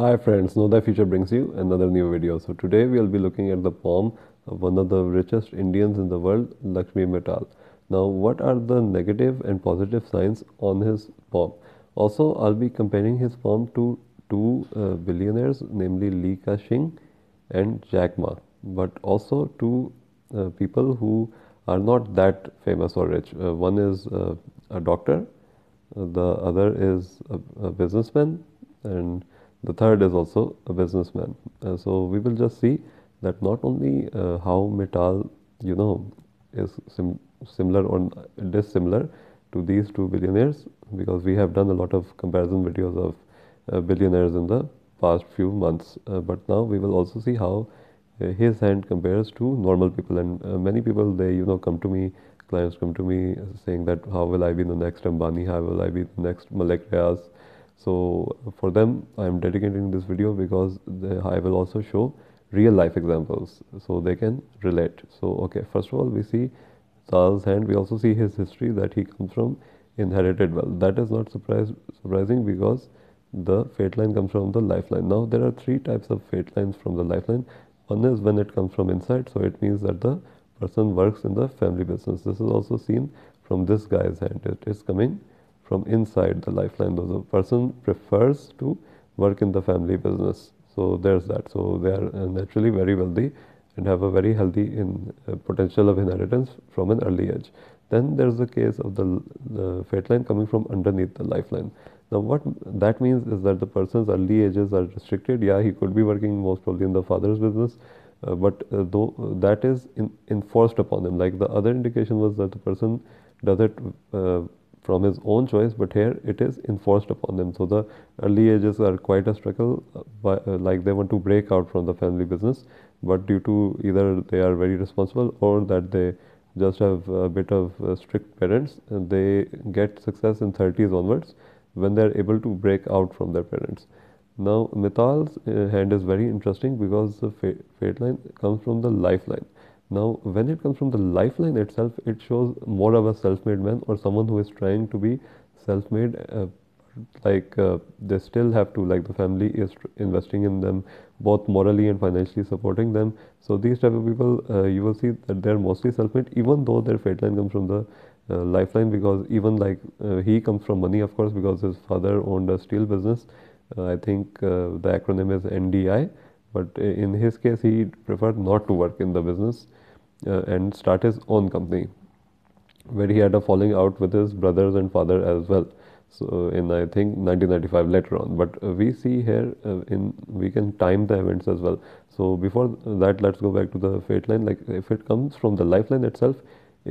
Hi friends, Know That Future brings you another new video. So today we will be looking at the palm of one of the richest Indians in the world, Lakshmi Mittal. Now what are the negative and positive signs on his palm? Also I'll be comparing his palm to two uh, billionaires namely Li Ka-shing and Jack Ma but also to uh, people who are not that famous or rich. Uh, one is uh, a doctor, uh, the other is a, a businessman and the third is also a businessman. Uh, so we will just see that not only uh, how metal you know is sim similar or dissimilar to these two billionaires because we have done a lot of comparison videos of uh, billionaires in the past few months uh, but now we will also see how uh, his hand compares to normal people and uh, many people they you know come to me clients come to me saying that how will I be the next Ambani how will I be the next Malik Riaz so for them, I am dedicating this video because they, I will also show real life examples so they can relate. So okay, first of all, we see Charles' hand. We also see his history that he comes from inherited wealth. That is not surprise, surprising because the fate line comes from the lifeline. Now there are three types of fate lines from the lifeline. One is when it comes from inside, so it means that the person works in the family business. This is also seen from this guy's hand. It is coming from inside the lifeline. The person prefers to work in the family business. So there's that. So they are uh, naturally very wealthy and have a very healthy in, uh, potential of inheritance from an early age. Then there's the case of the, the fate line coming from underneath the lifeline. Now what that means is that the person's early ages are restricted. Yeah, he could be working most probably in the father's business, uh, but uh, though uh, that is in, enforced upon him. Like the other indication was that the person does it uh, from his own choice, but here it is enforced upon them. So the early ages are quite a struggle, uh, but uh, like they want to break out from the family business, but due to either they are very responsible or that they just have a bit of uh, strict parents, they get success in 30s onwards when they are able to break out from their parents. Now, Mithal's hand is very interesting because the fate line comes from the lifeline. Now, when it comes from the lifeline itself, it shows more of a self-made man or someone who is trying to be self-made. Uh, like uh, they still have to, like the family is investing in them, both morally and financially supporting them. So these type of people, uh, you will see that they're mostly self-made, even though their fate line comes from the uh, lifeline. Because even like uh, he comes from money, of course, because his father owned a steel business. Uh, I think the acronym is NDI. But in his case, he preferred not to work in the business uh, and start his own company, where he had a falling out with his brothers and father as well. So in I think 1995 later on, but we see here uh, in we can time the events as well. So before that, let's go back to the fate line. Like if it comes from the lifeline itself,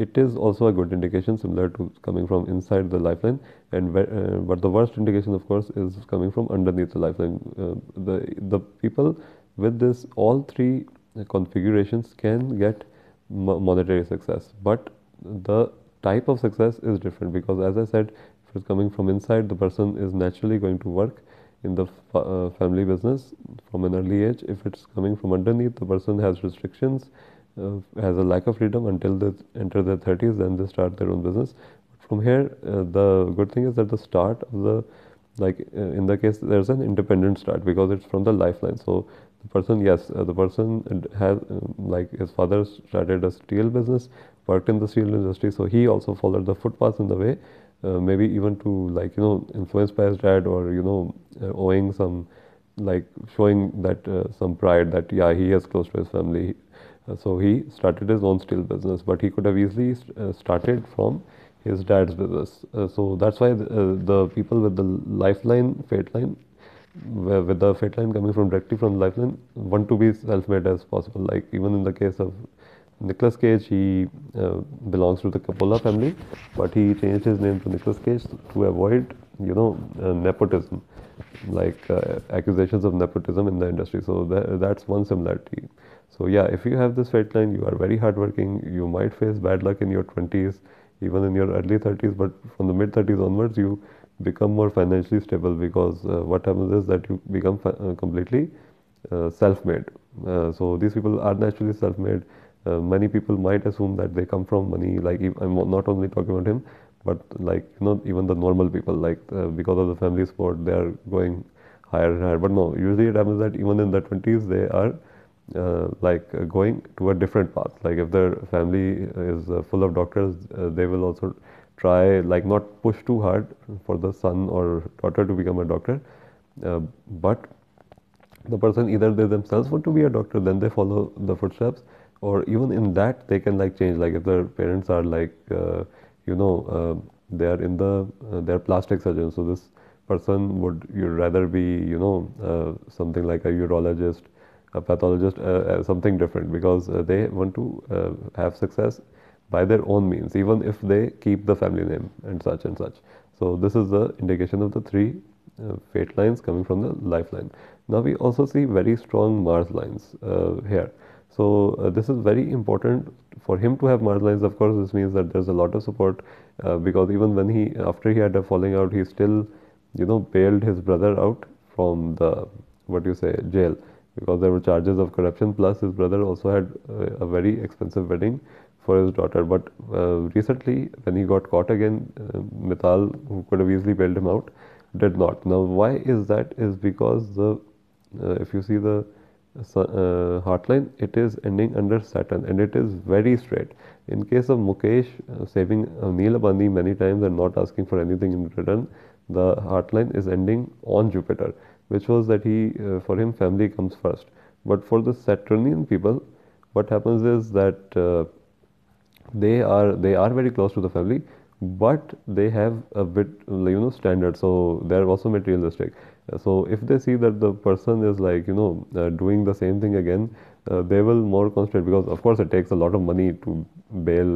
it is also a good indication similar to coming from inside the lifeline and uh, but the worst indication of course is coming from underneath the lifeline uh, the the people with this all three configurations can get monetary success but the type of success is different because as I said if it's coming from inside the person is naturally going to work in the uh, family business from an early age if it's coming from underneath the person has restrictions uh, has a lack of freedom until they enter their 30s then they start their own business but from here uh, the good thing is that the start of the like uh, in the case there's an independent start because it's from the lifeline so person yes uh, the person has um, like his father started a steel business worked in the steel industry so he also followed the footpath in the way uh, maybe even to like you know influenced by his dad or you know uh, owing some like showing that uh, some pride that yeah he is close to his family uh, so he started his own steel business but he could have easily st uh, started from his dad's business so that's why the, the people with the lifeline fate line with the fate line coming from directly from the lifeline want to be self-made as possible. Like even in the case of Nicholas Cage, he uh, belongs to the Coppola family, but he changed his name to Nicholas Cage to avoid you know uh, nepotism, like uh, accusations of nepotism in the industry. So that, that's one similarity. So yeah, if you have this fate line, you are very hardworking. You might face bad luck in your 20s, even in your early 30s, but from the mid 30s onwards, you become more financially stable because uh, what happens is that you become uh, completely uh, self-made. so these people are naturally self-made. many people might assume that they come from money. Like I'm not only talking about him, but like you know even the normal people like uh, because of the family support they are going higher and higher but no usually it happens that even in the 20s they are uh, like going to a different path like if their family is uh, full of doctors they will also try like not push too hard for the son or daughter to become a doctor uh, but the person either they themselves want to be a doctor then they follow the footsteps or even in that they can like change like if their parents are like uh, you know uh, they are in the uh, they're plastic surgeon so this person would you rather be you know uh, something like a urologist a pathologist uh, something different because they want to have success by their own means even if they keep the family name and such and such. So this is the indication of the three uh, fate lines coming from the lifeline. Now we also see very strong Mars lines uh, here. So uh, this is very important for him to have Mars lines. Of course, this means that there's a lot of support uh, because even when he after he had a falling out, he still you know bailed his brother out from the what do you say jail because there were charges of corruption. Plus his brother also had uh, a very expensive wedding for his daughter. But uh, recently, when he got caught again, uh, Mithal, who could have easily bailed him out, did not. Now, why is that? Is because the uh, if you see the uh, heartline, it is ending under Saturn and it is very straight. In case of Mukesh uh, saving uh, Neil Abandi many times and not asking for anything in return, the heartline is ending on Jupiter, which was that he uh, for him family comes first. But for the Saturnian people, what happens is that uh, they are they are very close to the family but they have a bit you know standard so they're also materialistic so if they see that the person is like you know uh, doing the same thing again uh, they will more concentrate because of course it takes a lot of money to bail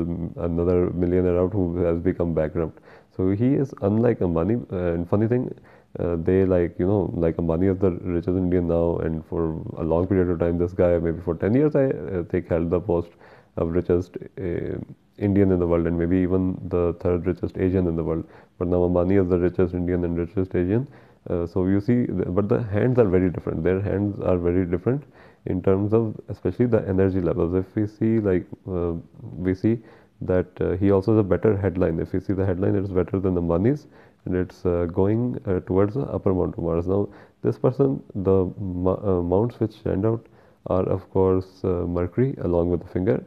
another millionaire out who has become bankrupt so he is unlike Ambani uh, and funny thing uh, they like you know like Ambani is the richest Indian now and for a long period of time this guy maybe for 10 years I uh, think held the post of richest eh, Indian in the world and maybe even the third richest Asian in the world. But now Ambani is the richest Indian and richest Asian. Uh, so you see, but the hands are very different. Their hands are very different in terms of especially the energy levels. If we see like uh, we see that uh, he also has a better headline. If we see the headline, it's better than Ambani's and it's uh, going uh, towards the upper Mount of Mars. Now this person, the uh, mounts which stand out are of course Mercury along with the finger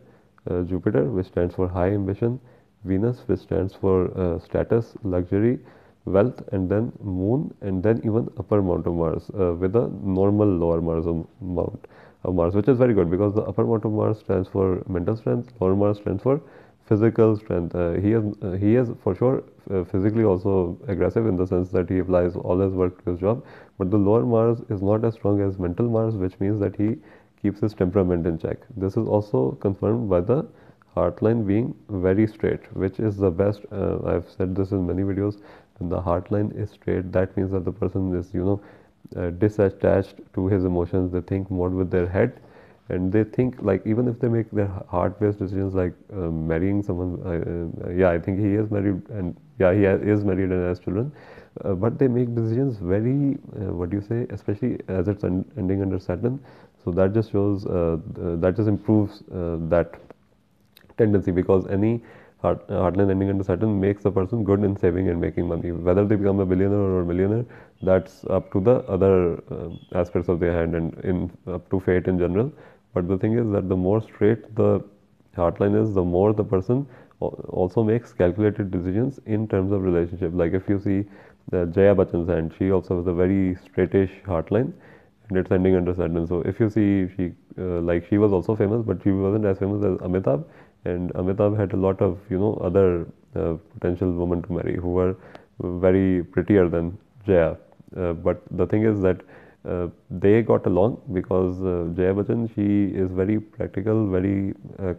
uh, Jupiter which stands for high ambition, Venus which stands for uh, status, luxury, wealth and then moon and then even upper mount of Mars uh, with a normal lower Mars mount of Mars which is very good because the upper mount of Mars stands for mental strength, lower Mars stands for physical strength. Uh, he is uh, he is for sure uh, physically also aggressive in the sense that he applies all his work to his job but the lower Mars is not as strong as mental Mars which means that he keeps his temperament in check. This is also confirmed by the heart line being very straight, which is the best. Uh, I've said this in many videos. When the line is straight, that means that the person is, you know, uh, disattached to his emotions. They think more with their head, and they think like even if they make their heart-based decisions, like uh, marrying someone. Uh, uh, yeah, I think he is married, and yeah, he is married and has children. Uh, but they make decisions very, what do you say, especially as it's un ending under Saturn, so that just shows uh, uh, that just improves uh, that tendency because any heart line ending under Saturn makes the person good in saving and making money. Whether they become a billionaire or a millionaire, that's up to the other aspects of their hand and in up to fate in general. But the thing is that the more straight the line is, the more the person also makes calculated decisions in terms of relationship. Like if you see the Jaya Bachchan's hand, she also has a very straightish line did Sending under Sandin. So if you see, she uh, like she was also famous, but she wasn't as famous as Amitabh. And Amitabh had a lot of you know other uh, potential women to marry who were very prettier than Jaya. Uh, but the thing is that uh, they got along because uh, Jaya Bachchan she is very practical, very uh,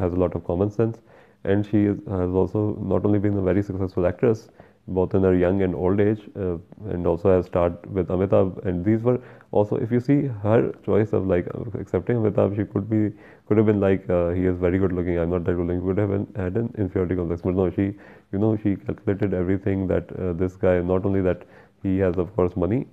has a lot of common sense, and she is, has also not only been a very successful actress both in their young and old age, uh, and also has start with Amitabh. And these were also, if you see her choice of like accepting Amitabh, she could be could have been like uh, he is very good looking. I'm not that good looking. Could have been, had an inferiority complex, but no, she you know she calculated everything that uh, this guy. Not only that he has of course money,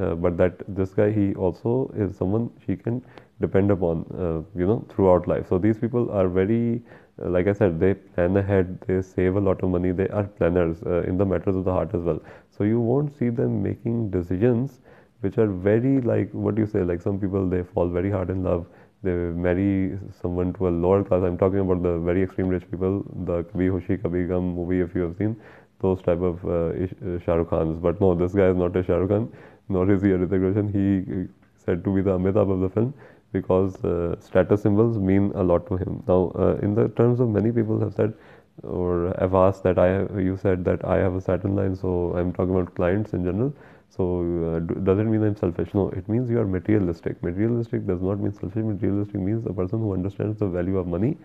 uh, but that this guy he also is someone she can depend upon, uh, you know, throughout life. So these people are very like I said, they plan ahead, they save a lot of money, they are planners uh, in the matters of the heart as well. So you won't see them making decisions which are very like what do you say, like some people they fall very hard in love, they marry someone to a lower class. I'm talking about the very extreme rich people, the Kabhi Hoshi Kabhi Gum movie, if you have seen those type of uh, uh Shah Rukh Khans. But no, this guy is not a Shah Rukh Khan, nor is he a Ritik Roshan. He uh, said to be the Amitabh of the film because uh, status symbols mean a lot to him. Now, uh, in the terms of many people have said or have asked that I have, you said that I have a Saturn line, so I'm talking about clients in general. So, uh, do, does it mean I'm selfish? No, it means you are materialistic. Materialistic does not mean selfish. Materialistic means a person who understands the value of money.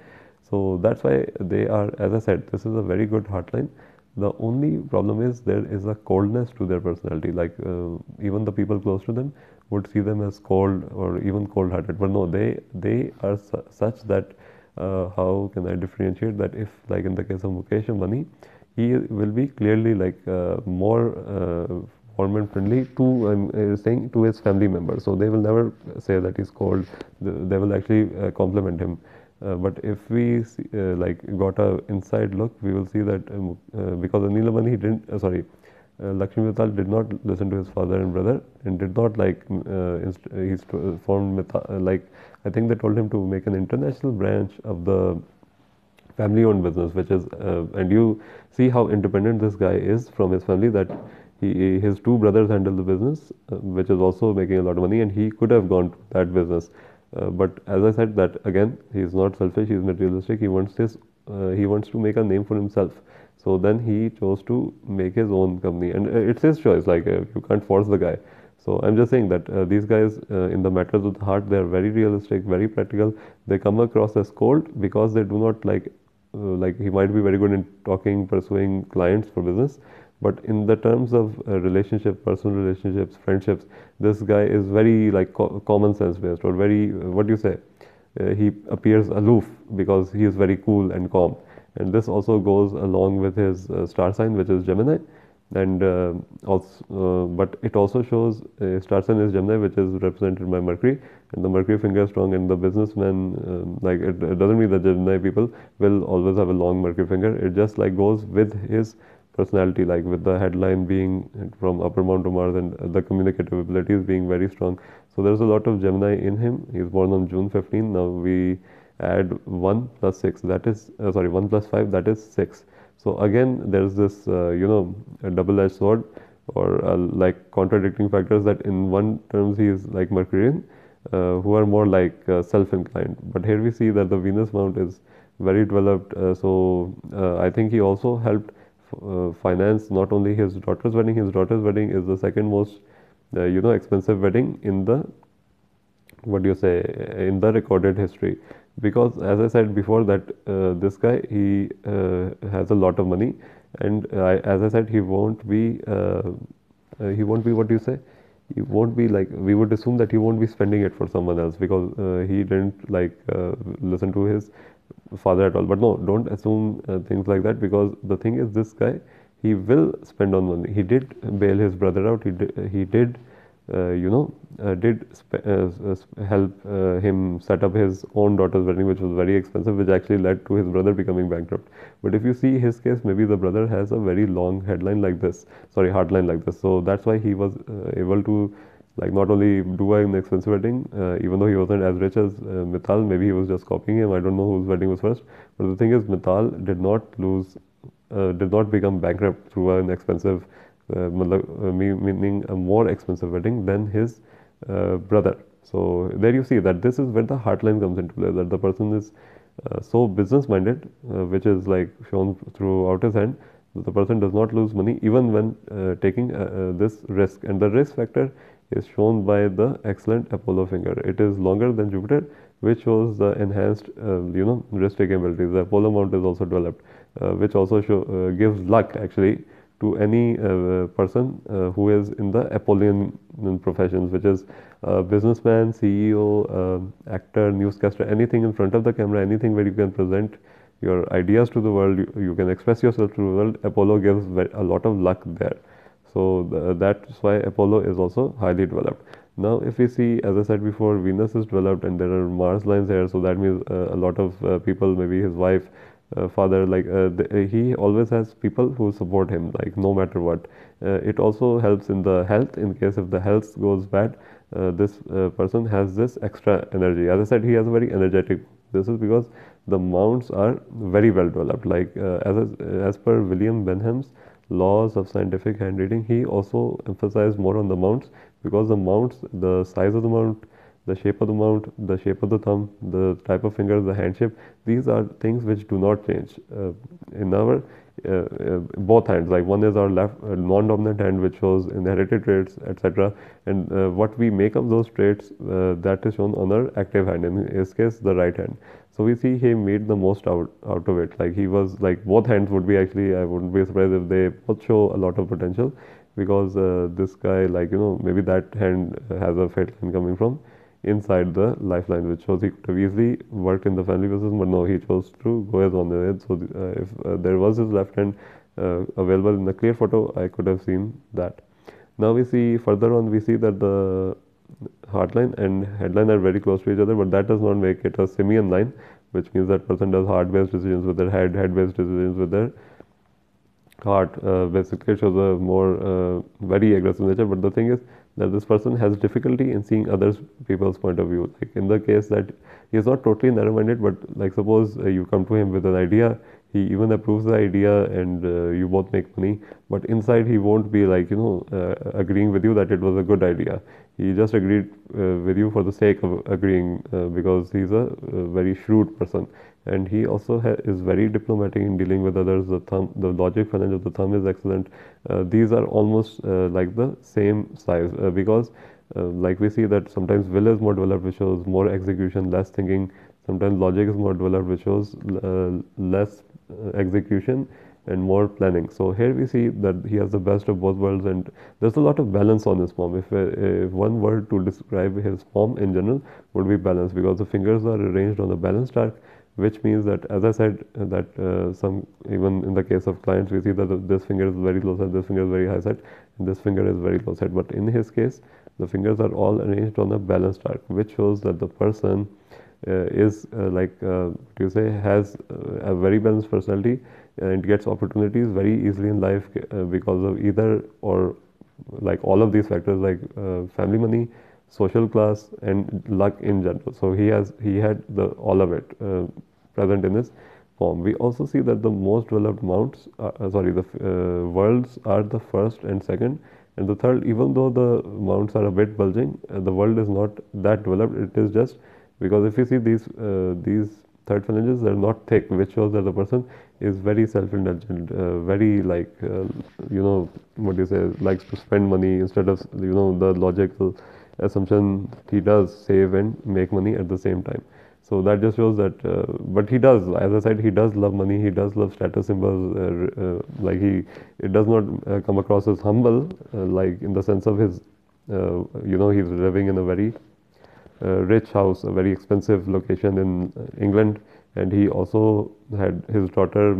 So that's why they are, as I said, this is a very good hotline. The only problem is there is a coldness to their personality. Like uh, even the people close to them, would see them as cold or even cold-hearted. But no, they they are su- such that uh, how can I differentiate that if like in the case of Mukesh Ambani, he will be clearly like uh, more uh, warm and friendly to uh, saying to his family members. So they will never say that he's cold. They will actually uh, compliment him. Uh, but if we see, like got a inside look, we will see that um, because Anil Ambani he didn't sorry uh, Lakshmi Mittal did not listen to his father and brother and did not like mm, uh, uh, he uh, formed uh, like I think they told him to make an international branch of the family owned business which is uh, and you see how independent this guy is from his family that he his two brothers handle the business which is also making a lot of money and he could have gone to that business but as I said that again he is not selfish he is materialistic he wants his he wants to make a name for himself so then he chose to make his own company, and uh, it's his choice. Like uh, you can't force the guy. So I'm just saying that uh, these guys uh, in the matters of the heart, they are very realistic, very practical. They come across as cold because they do not like, uh, like he might be very good in talking, pursuing clients for business, but in the terms of uh, relationship, personal relationships, friendships, this guy is very like co common sense based or very what do you say? he appears aloof because he is very cool and calm and this also goes along with his uh, star sign which is Gemini and uh, also uh, but it also shows a star sign is Gemini which is represented by Mercury and the Mercury finger strong and the businessman um, like it, it, doesn't mean that Gemini people will always have a long Mercury finger it just like goes with his personality like with the headline being from upper Mount to Mars and the communicative abilities being very strong so there's a lot of Gemini in him he's born on June 15 now we add 1 plus 6 that is uh, sorry 1 plus 5 that is 6. So again there is this uh, you know double edged sword or uh, like contradicting factors that in one terms he is like Mercurian uh, who are more like uh, self-inclined but here we see that the Venus mount is very developed uh, so uh, I think he also helped finance not only his daughter's wedding his daughter's wedding is the second most you know expensive wedding in the what do you say in the recorded history because as I said before that uh, this guy he uh, has a lot of money and uh, as I said he won't be uh, he won't be what you say he won't be like we would assume that he won't be spending it for someone else because he didn't like listen to his father at all but no don't assume things like that because the thing is this guy he will spend on money he did bail his brother out he did, he did uh, you know uh, did uh, help him set up his own daughter's wedding which was very expensive which actually led to his brother becoming bankrupt. But if you see his case maybe the brother has a very long headline like this sorry hardline like this. So that's why he was able to like not only do an expensive wedding, uh, even though he wasn't as rich as uh, Mithal, maybe he was just copying him. I don't know whose wedding was first, but the thing is, Mithal did not lose, uh, did not become bankrupt through an expensive uh, meaning a more expensive wedding than his uh, brother. So there you see that this is where the heartline comes into play that the person is uh, so business minded uh, which is like shown throughout his hand the person does not lose money even when uh, taking uh, this risk and the risk factor is shown by the excellent Apollo finger. It is longer than Jupiter which shows the enhanced you know risk taking abilities. The Apollo mount is also developed which also show, gives luck actually to any uh, person uh, who is in the Apollonian professions, which is uh, businessman, CEO, um, actor, newscaster, anything in front of the camera, anything where you can present your ideas to the world, you, you can express yourself to the world. Apollo gives a lot of luck there. So, the, that's why Apollo is also highly developed. Now, if we see, as I said before, Venus is developed and there are Mars lines here, so that means uh, a lot of uh, people, maybe his wife, uh, father like uh, the, uh, he always has people who support him like no matter what uh, it also helps in the health in case if the health goes bad uh, this uh, person has this extra energy as i said he has a very energetic this is because the mounts are very well developed like as, as per william benham's laws of scientific handwriting he also emphasized more on the mounts because the mounts the size of the mount the shape of the mount, the shape of the thumb, the type of fingers, the hand shape, these are things which do not change. Uh, in our uh, uh, both hands, like one is our left uh, non-dominant hand which shows inherited traits, etc. And uh, what we make of those traits uh, that is shown on our active hand, in this case the right hand. So we see he made the most out, out of it. Like he was like both hands would be actually I wouldn't be surprised if they both show a lot of potential because this guy like you know maybe that hand has a fatal line coming from inside the lifeline, which shows he could have easily worked in the family business, but no, he chose to go as on the head. So, uh, if uh, there was his left hand uh, available in the clear photo, I could have seen that. Now we see further on, we see that the heartline and headline are very close to each other, but that does not make it a simian line, which means that person does heart based decisions with their head, head based decisions with their heart. Uh, basically, shows a more uh, very aggressive nature. But the thing is, that this person has difficulty in seeing other people's point of view. Like in the case that he is not totally narrow-minded, but like suppose uh, you come to him with an idea, he even approves the idea, and uh, you both make money. But inside, he won't be like you know uh, agreeing with you that it was a good idea. He just agreed uh, with you for the sake of agreeing uh, because he's a uh, very shrewd person and he also is very diplomatic in dealing with others. The thumb, the logic phalange of the thumb is excellent. Uh, these are almost uh, like the same size uh, because, uh, like we see that sometimes will is more developed, which shows more execution, less thinking. Sometimes logic is more developed, which shows uh, less uh, execution and more planning. So here we see that he has the best of both worlds, and there's a lot of balance on his palm. If, uh, if, one word to describe his palm in general would be balance, because the fingers are arranged on the balanced arc, which means that as I said that uh, some even in the case of clients we see that this finger is very low set, this finger is very high set, this finger is very low set. But in his case, the fingers are all arranged on a balanced arc, which shows that the person uh, is uh, like uh, you say has uh, a very balanced personality and gets opportunities very easily in life uh, because of either or like all of these factors like uh, family money social class and luck in general. So he has he had the all of it uh, present in this form. We also see that the most developed mounts, uh, uh sorry, the uh, worlds are the first and second, and the third. Even though the mounts are a bit bulging, uh, the world is not that developed. It is just because if you see these uh, these third phalanges, they're not thick, which shows that the person is very self-indulgent, uh, very like uh, you know what do you say, likes to spend money instead of you know the logical assumption he does save and make money at the same time. So that just shows that, uh, but he does, as I said, he does love money, he does love status symbols, uh, uh, like he, it does not uh, come across as humble, uh, like in the sense of his, uh, you know, he's living in a very rich house, a very expensive location in England, and he also had his daughter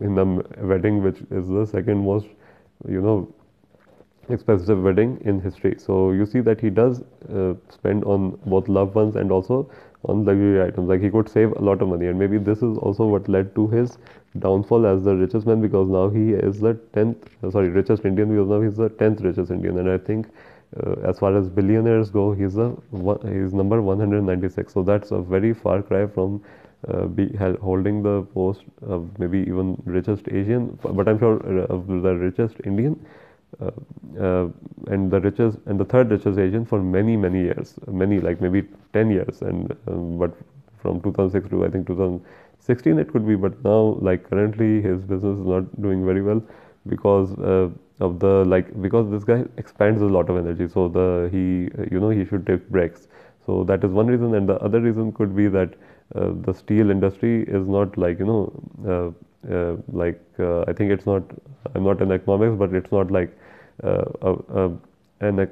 in a wedding, which is the second most, you know, expensive wedding in history. So you see that he does uh, spend on both loved ones and also on luxury items. Like he could save a lot of money, and maybe this is also what led to his downfall as the richest man because now he is the tenth, uh, sorry, richest Indian because now he's the tenth richest Indian, and I think. Uh, as far as billionaires go, he's a he's number 196. So that's a very far cry from uh, be holding the post of maybe even richest Asian, but I'm sure uh, the richest Indian uh, uh, and the richest and the third richest Asian for many many years, many like maybe 10 years, and um, but from 2006 to I think 2016 it could be, but now like currently his business is not doing very well because uh, of the like because this guy expands a lot of energy, so the he you know he should take breaks. So that is one reason, and the other reason could be that uh, the steel industry is not like you know uh, uh, like uh, I think it's not I'm not in economics, but it's not like uh, a, a, an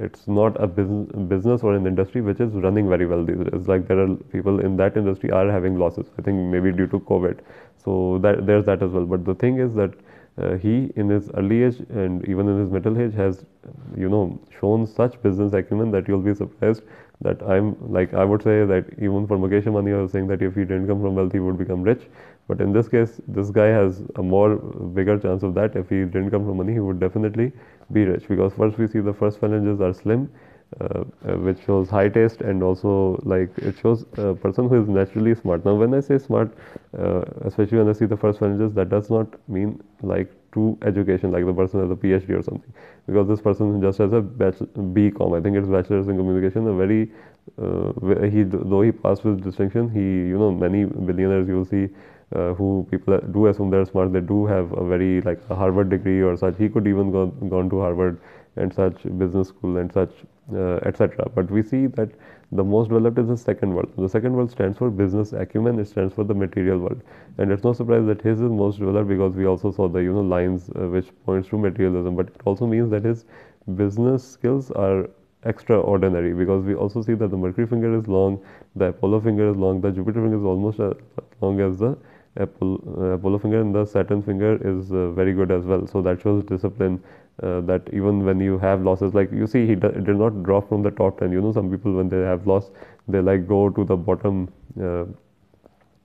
it's not a business, business or an industry which is running very well these days. Like there are people in that industry are having losses. I think maybe due to COVID. So that, there's that as well. But the thing is that uh, he in his early age and even in his middle age has you know shown such business acumen that you'll be surprised that I'm like I would say that even for Mukesh Ambani I was saying that if he didn't come from wealth he would become rich but in this case, this guy has a more bigger chance of that. If he didn't come from money, he would definitely be rich because first we see the first phalanges are slim, uh, uh, which shows high taste and also like it shows a person who is naturally smart. Now, when I say smart, uh, especially when I see the first phalanges, that does not mean like true education, like the person has a PhD or something, because this person just has a BCom. I think it's bachelor's in communication. A very uh, he though he passed with distinction. He you know many billionaires you will see uh, who people do assume they're smart, they do have a very like a Harvard degree or such. He could even go gone to Harvard and such business school and such uh, etc. But we see that the most developed is the second world. The second world stands for business acumen. It stands for the material world, and it's no surprise that his is most developed because we also saw the you know lines uh, which points to materialism. But it also means that his business skills are extraordinary because we also see that the mercury finger is long the apollo finger is long the jupiter finger is almost as long as the pull Apollo finger and the Saturn finger is uh, very good as well. So that shows discipline uh, that even when you have losses, like you see, he did not drop from the top 10. You know, some people when they have lost, they like go to the bottom uh,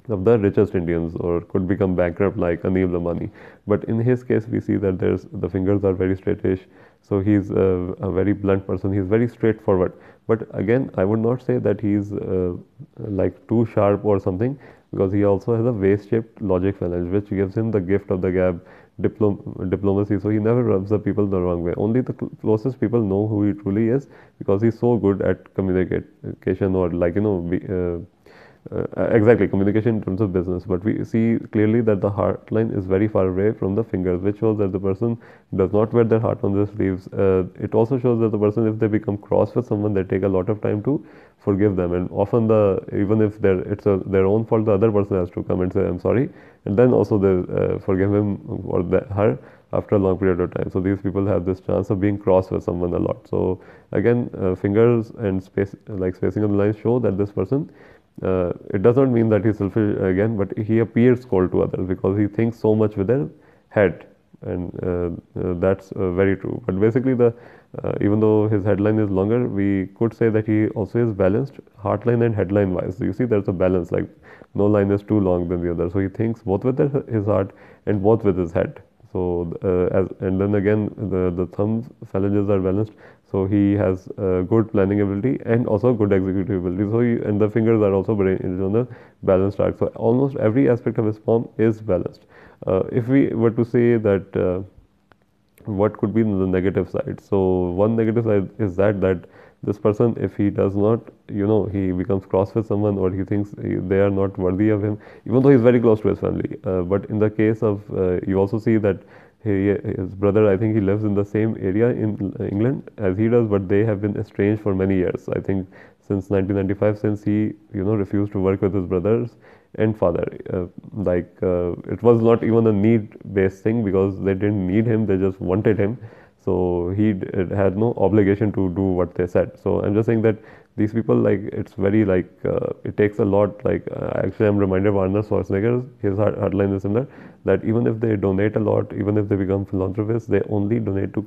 of the richest Indians or could become bankrupt like Anil Lamani. But in his case, we see that there's the fingers are very straightish. So he's a, a very blunt person. He's very straightforward. But again, I would not say that he's uh, like too sharp or something because he also has a waist-shaped logic village, which gives him the gift of the gab diplom- diplomacy. So he never rubs the people the wrong way. Only the cl- closest people know who he truly is because he's so good at communication or like you know be, uh, uh, uh, exactly communication in terms of business but we see clearly that the heart line is very far away from the fingers which shows that the person does not wear their heart on their sleeves uh, it also shows that the person if they become cross with someone they take a lot of time to forgive them and often the even if they it's a, their own fault the other person has to come and say i'm sorry and then also they uh, forgive him or the, her after a long period of time. So these people have this chance of being cross with someone a lot. So again, uh, fingers and space like spacing of the lines show that this person uh, it does not mean that he's selfish again, but he appears cold to others because he thinks so much with his head, and uh, uh, that's uh, very true. But basically, the uh, even though his headline is longer, we could say that he also is balanced heartline and headline wise. So you see, there's a balance. Like no line is too long than the other, so he thinks both with his heart and both with his head. So uh, as and then again, the the thumb phalanges are balanced so he has uh, good planning ability and also good executive ability. So he, and the fingers are also very on the balanced track. So almost every aspect of his form is balanced. Uh, if we were to say that uh, what could be the negative side, so one negative side is that that this person if he does not you know he becomes cross with someone or he thinks uh, they are not worthy of him even though he is very close to his family uh, but in the case of uh, you also see that he, his brother, I think he lives in the same area in uh, England as he does, but they have been estranged for many years. I think since 1995, since he, you know, refused to work with his brothers and father. Uh, like uh, it was not even a need-based thing because they didn't need him; they just wanted him. So he had no obligation to do what they said. So I'm just saying that these people, like, it's very like uh, it takes a lot. Like uh, actually, I'm reminded of Arnold Schwarzenegger. His hard, hard is similar that even if they donate a lot, even if they become philanthropists, they only donate to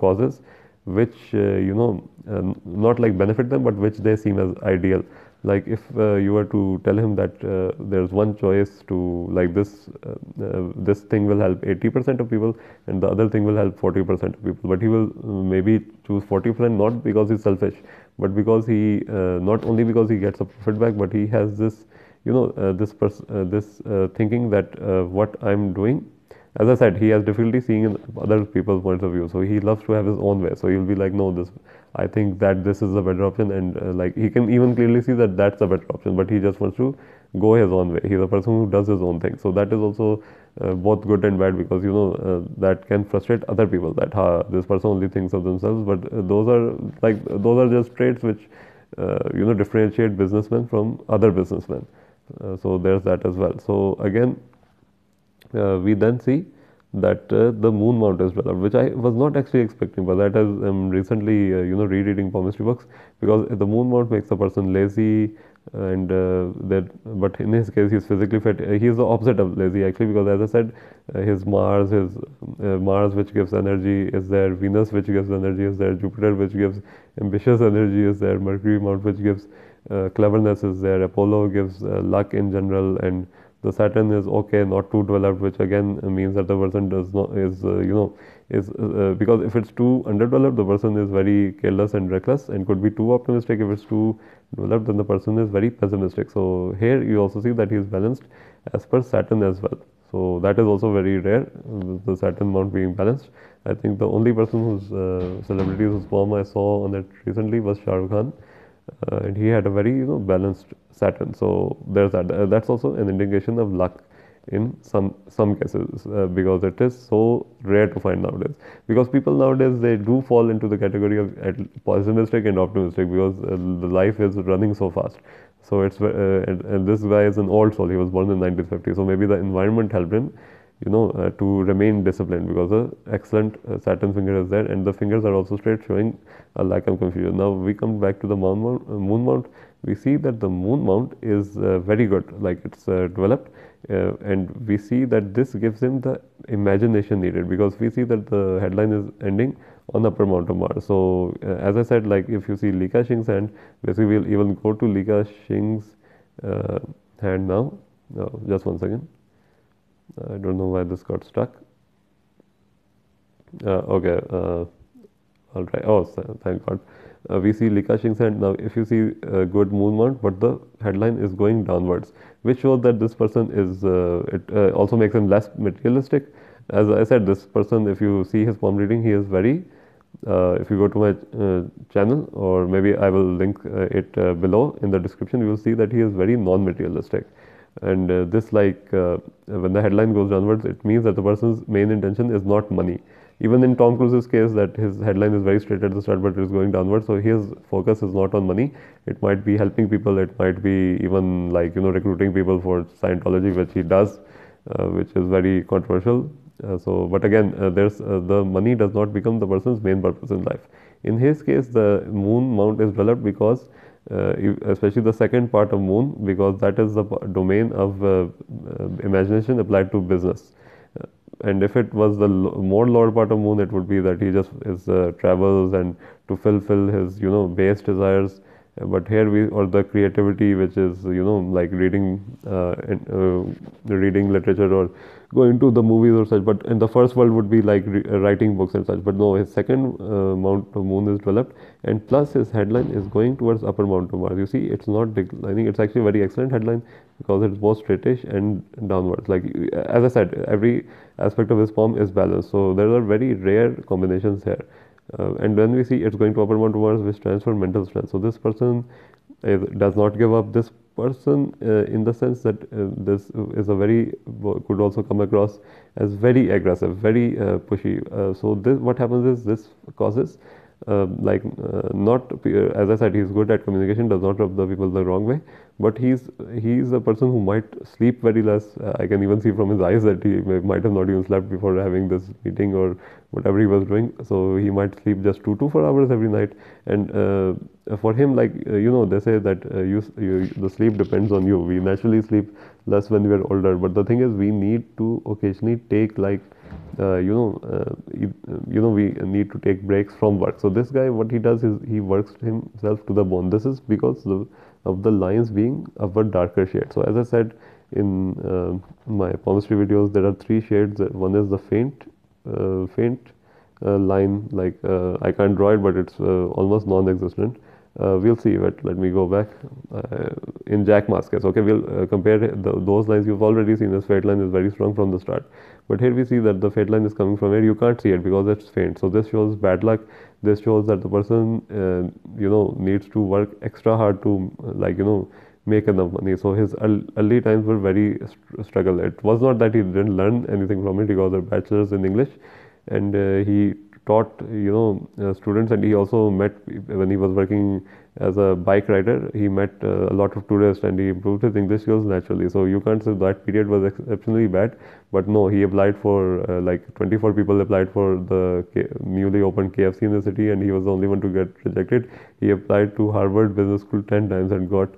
causes which uh, you know um, not like benefit them but which they seem as ideal like if uh, you were to tell him that uh, there's one choice to like this uh, uh, this thing will help 80% of people and the other thing will help 40% of people but he will maybe choose 40% not because he's selfish but because he not only because he gets a profit back but he has this you know uh, this uh, this uh, thinking that uh, what I'm doing. As I said, he has difficulty seeing other people's points of view, so he loves to have his own way. So he'll be like, no, this I think that this is a better option, and like he can even clearly see that that's a better option, but he just wants to go his own way. He's a person who does his own thing. So that is also uh, both good and bad because you know uh, that can frustrate other people that ha, this person only thinks of themselves. But uh, those are like those are just traits which you know differentiate businessmen from other businessmen. Uh, so, there is that as well. So, again uh, we then see that uh, the moon mount is developed which I was not actually expecting but that is um, recently you know rereading palmistry books because the moon mount makes the person lazy and uh, that but in his case he is physically fit uh, he is the opposite of lazy actually because as i said uh, his mars his mars which gives energy is there venus which gives energy is there jupiter which gives ambitious energy is there mercury mount which gives uh, cleverness is there. Apollo gives uh, luck in general, and the Saturn is okay, not too developed, which again means that the person does not is uh, you know is uh, uh, because if it's too underdeveloped, the person is very careless and reckless, and could be too optimistic. If it's too developed, then the person is very pessimistic. So here you also see that he is balanced as per Saturn as well. So that is also very rare, the Saturn mount being balanced. I think the only person whose uh, celebrity whose poem I saw on that recently was Shah Rukh Khan uh, and he had a very you know balanced Saturn. So there's that. Uh, that's also an indication of luck in some some cases uh, because it is so rare to find nowadays. Because people nowadays they do fall into the category of pessimistic and optimistic because uh, the life is running so fast. So it's uh, and, and, this guy is an old soul. He was born in 1950. So maybe the environment helped him you know uh, to remain disciplined because the excellent uh, Saturn finger is there and the fingers are also straight showing a lack of confusion. Now we come back to the moon mount, uh, moon mount we see that the moon mount is uh, very good like it's uh, developed uh, and we see that this gives him the imagination needed because we see that the headline is ending on upper mount of Mars. So as I said like if you see Lika shings hand basically we'll even go to Lika shings hand now. Oh, just one second. I don't know why this got stuck. Uh, okay, I'll uh, try. Oh, thank God. Uh, we see Lika Shing said now if you see uh, good moon mount but the headline is going downwards which shows that this person is uh, it uh, also makes him less materialistic as I said this person if you see his palm reading he is very if you go to my channel or maybe I will link it below in the description you will see that he is very non-materialistic and uh, this like uh, when the headline goes downwards it means that the person's main intention is not money even in tom cruise's case that his headline is very straight at the start but it is going downwards so his focus is not on money it might be helping people it might be even like you know recruiting people for scientology which he does uh, which is very controversial uh, so but again uh, there's uh, the money does not become the person's main purpose in life in his case the moon mount is developed because uh, especially the second part of moon because that is the domain of uh, uh, imagination applied to business and if it was the more lower part of moon it would be that he just is uh, travels and to fulfill his you know base desires but here we or the creativity which is you know like reading uh, reading literature or go into the movies or such. But in the first world would be like uh, writing books and such. But no, his second uh, Mount uh, Moon is developed, and plus his headline is going towards upper Mount of Mars. You see, it's not declining. It's actually very excellent headline because it's both straightish and downwards. Like uh, as I said, every aspect of his poem is balanced. So there are very rare combinations here. Uh, and when we see it's going to upper Mount of Mars, which stands for mental strength. So this person is, does not give up. This person uh, in the sense that uh, this is a very could also come across as very aggressive, very uh, pushy. Uh, so this what happens is this causes um, like uh, not uh, as I said he's good at communication, does not rub the people the wrong way, but he's he's a person who might sleep very less. Uh, I can even see from his eyes that he may, might have not even slept before having this meeting or whatever he was doing. So he might sleep just two to four hours every night. And uh, for him, like uh, you know, they say that uh, you, you the sleep depends on you. We naturally sleep less when we are older, but the thing is, we need to occasionally take like. Uh, you know, uh, you, know, we need to take breaks from work. So this guy, what he does is he works himself to the bone. This is because the of the lines being of a darker shade. So as I said in uh, my palmistry videos, there are three shades. One is the faint, uh, faint uh, line, like uh, I can't draw it, but it's uh, almost non-existent uh, we'll see but let me go back uh, in Jack case okay we'll uh, compare the, those lines you've already seen this fade line is very strong from the start but here we see that the fade line is coming from here you can't see it because it's faint so this shows bad luck this shows that the person uh, you know needs to work extra hard to uh, like you know make enough money so his early times were very str struggle it was not that he didn't learn anything from it he got a bachelor's in English and uh, he taught you know uh, students and he also met when he was working as a bike rider he met uh, a lot of tourists and he improved his english skills naturally so you can't say that period was exceptionally bad but no he applied for uh, like 24 people applied for the K newly opened kfc in the city and he was the only one to get rejected he applied to harvard business school 10 times and got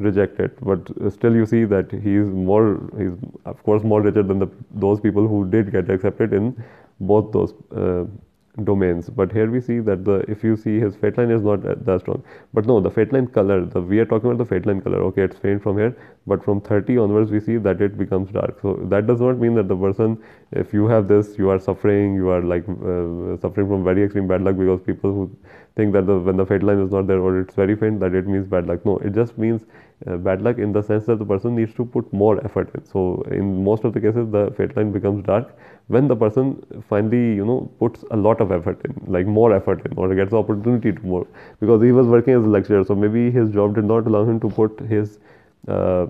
rejected but uh, still you see that he is more he's of course more richer than the, those people who did get accepted in both those uh, domains but here we see that the if you see his fat line is not that, strong but no the fat line color the we are talking about the fat line color okay it's faint from here but from 30 onwards we see that it becomes dark so that does not mean that the person if you have this you are suffering you are like uh, suffering from very extreme bad luck because people who think that the when the fat line is not there or it's very faint that it means bad luck no it just means uh, bad luck in the sense that the person needs to put more effort in. So in most of the cases, the fate line becomes dark when the person finally you know puts a lot of effort in, like more effort in, or gets the opportunity to more because he was working as a lecturer. So maybe his job did not allow him to put his uh,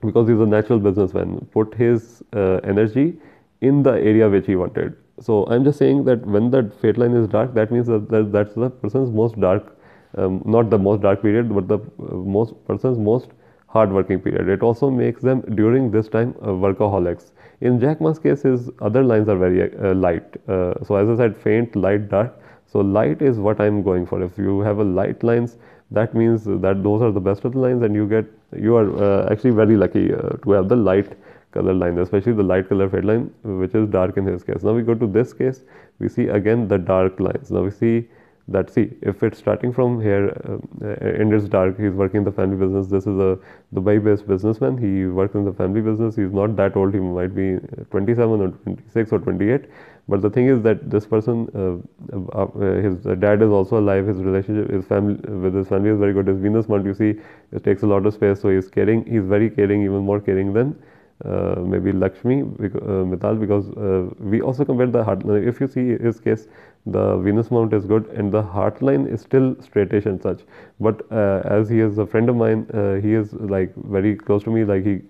because he's a natural businessman, put his uh, energy in the area which he wanted. So I'm just saying that when the fate line is dark, that means that, that that's the person's most dark um, not the most dark period but the uh, most person's most hard working period. It also makes them during this time uh, workaholics. In Jack Ma's case his other lines are very uh, light. Uh, so as I said faint, light, dark. So light is what I am going for. If you have a light lines that means that those are the best of the lines and you get you are uh, actually very lucky uh, to have the light color line especially the light color fade line which is dark in his case. Now we go to this case we see again the dark lines. Now we see that see if it's starting from here uh, and uh, it's dark he's working in the family business this is a dubai based businessman he works in the family business he's not that old he might be 27 or 26 or 28 but the thing is that this person uh, uh, uh his dad is also alive his relationship his family with his family is very good his venus month you see it takes a lot of space so he's caring he's very caring even more caring than uh, maybe Lakshmi uh, metal because uh, we also compare the line. If you see his case, the Venus mount is good and the heart line is still straightish and such. But uh, as he is a friend of mine, uh, he is like very close to me. Like he,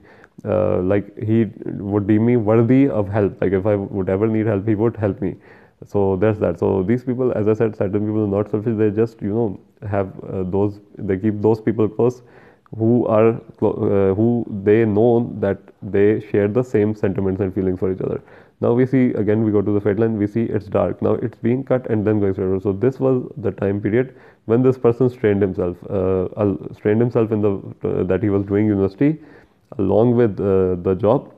uh, like he would deem me worthy of help. Like if I would ever need help, he would help me. So that's that. So these people, as I said, certain people are not selfish. They just you know have those. They keep those people close who are uh, who they know that they share the same sentiments and feelings for each other now we see again we go to the fed line we see it's dark now it's being cut and then going straight so this was the time period when this person strained himself uh, strained himself in the uh, that he was doing university along with uh, the job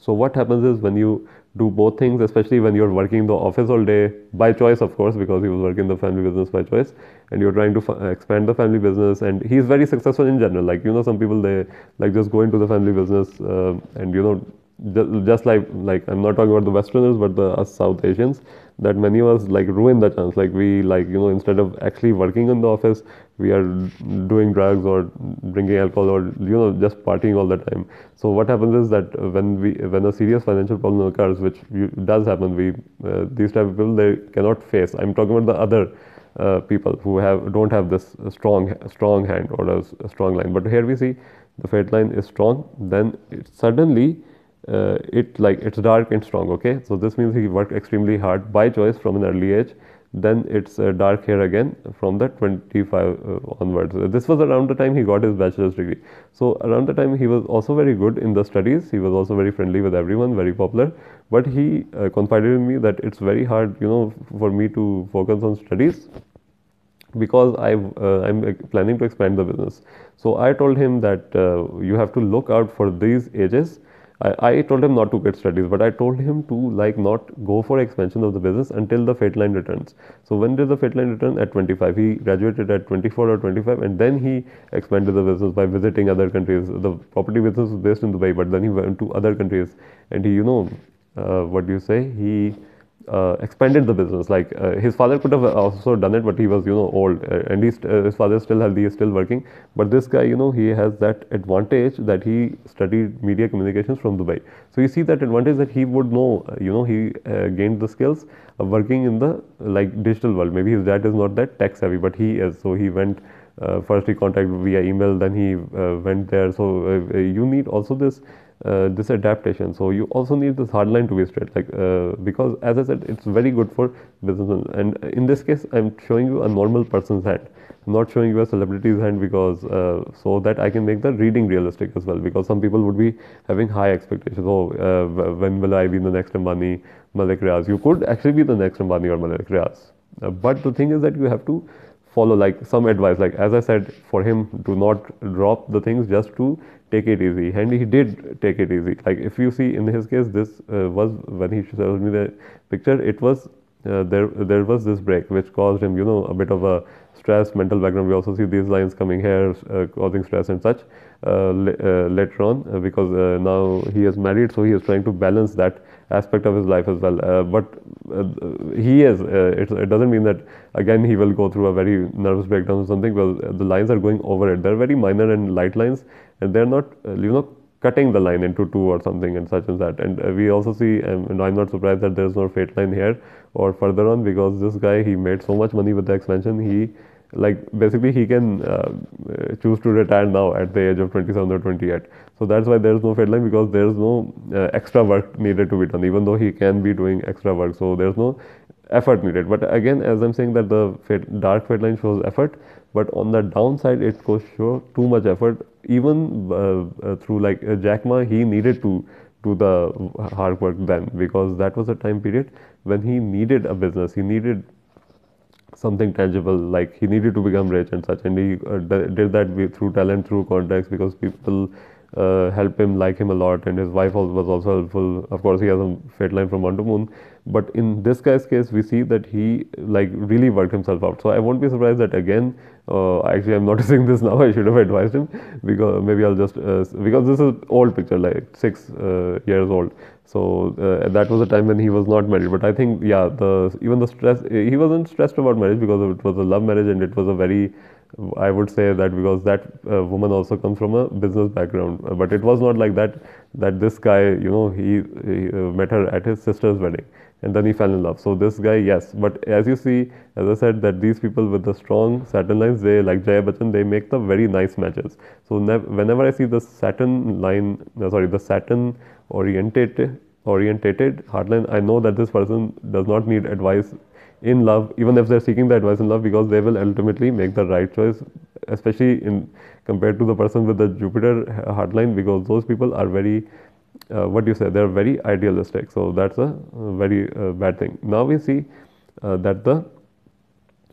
so what happens is when you do both things, especially when you're working in the office all day by choice, of course, because he was working the family business by choice, and you're trying to f- expand the family business. And he's very successful in general. Like you know, some people they like just go into the family business, uh, and you know, just like like I'm not talking about the Westerners, but the us South Asians, that many of us like ruin the chance. Like we like you know, instead of actually working in the office, we are doing drugs or drinking alcohol or you know just partying all the time so what happens is that when we when a serious financial problem occurs which you, does happen we uh, these type of people they cannot face i'm talking about the other uh, people who have don't have this strong strong hand or a, a, strong line but here we see the fed line is strong then it suddenly uh, it like it's dark and strong okay so this means he worked extremely hard by choice from an early age then it's uh, dark hair again from the 25 uh, onwards. This was around the time he got his bachelor's degree. So around the time he was also very good in the studies. He was also very friendly with everyone, very popular. But he uh, confided in me that it's very hard, you know, for me to focus on studies because I uh, I'm planning to expand the business. So I told him that uh, you have to look out for these ages I, I told him not to quit studies, but I told him to like not go for expansion of the business until the fate line returns. So when did the fate line return? At 25. He graduated at 24 or 25 and then he expanded the business by visiting other countries. The property business was based in Dubai, but then he went to other countries and he, you know, uh, what do you say? He uh, expanded the business. Like uh, his father could have also done it, but he was you know old, uh, and he's, uh, his father is still healthy, is still working. But this guy, you know, he has that advantage that he studied media communications from Dubai. So you see that advantage that he would know. Uh, you know, he uh, gained the skills working in the like digital world. Maybe his dad is not that tech savvy, but he is. So he went. first he contacted via email, then he went there. So you need also this uh, this adaptation. So you also need this hard line to be straight, like uh, because as I said, it's very good for businessmen. And in this case, I'm showing you a normal person's hand. I'm not showing you a celebrity's hand because uh, so that I can make the reading realistic as well. Because some people would be having high expectations. Oh, uh, when will I be the next Ambani, Malik Riaz? You could actually be the next Ambani or Malik Riaz. Uh, but the thing is that you have to follow like some advice like as i said for him do not drop the things just to take it easy and he did take it easy like if you see in his case this uh, was when he showed me the picture it was uh, there there was this break which caused him you know a bit of a stress mental background we also see these lines coming here uh, causing stress and such uh, uh, later on uh, because now he is married so he is trying to balance that aspect of his life as well but he is it, it, doesn't mean that again he will go through a very nervous breakdown or something well the lines are going over it they're very minor and light lines and they're not uh, you know cutting the line into two or something and such and that and uh, we also see um, and I'm not surprised that there's no fate line here or further on because this guy he made so much money with the expansion he like basically he can uh, uh choose to retire now at the age of 27 or 28 so that's why there's no fed line because there's no uh, extra work needed to be done even though he can be doing extra work so there's no effort needed but again as i'm saying that the dark fed line shows effort but on the downside it was sure too much effort even uh, uh through like uh, jack ma he needed to do the hard work then because that was a time period when he needed a business he needed something tangible like he needed to become rich and such and he uh, did that through talent through contacts because people uh, help him, like him a lot, and his wife was also helpful. Of course, he has a fate line from one to moon, but in this guy's case, we see that he like really worked himself out. So I won't be surprised that again. Uh, actually, I'm noticing this now. I should have advised him because maybe I'll just uh, because this is old picture, like six uh, years old. So uh, that was a time when he was not married. But I think yeah, the even the stress he wasn't stressed about marriage because it was a love marriage and it was a very I would say that because that uh, woman also comes from a business background, uh, but it was not like that. That this guy, you know, he, he uh, met her at his sister's wedding, and then he fell in love. So this guy, yes, but as you see, as I said, that these people with the strong Saturn lines, they like Jaya Bachchan, they make the very nice matches. So nev- whenever I see the Saturn line, uh, sorry, the Saturn oriented orientated heartline, I know that this person does not need advice in love, even if they're seeking the advice in love, because they will ultimately make the right choice, especially in compared to the person with the Jupiter hardline, because those people are very uh, what you say they are very idealistic. So that's a very uh, bad thing. Now we see uh, that the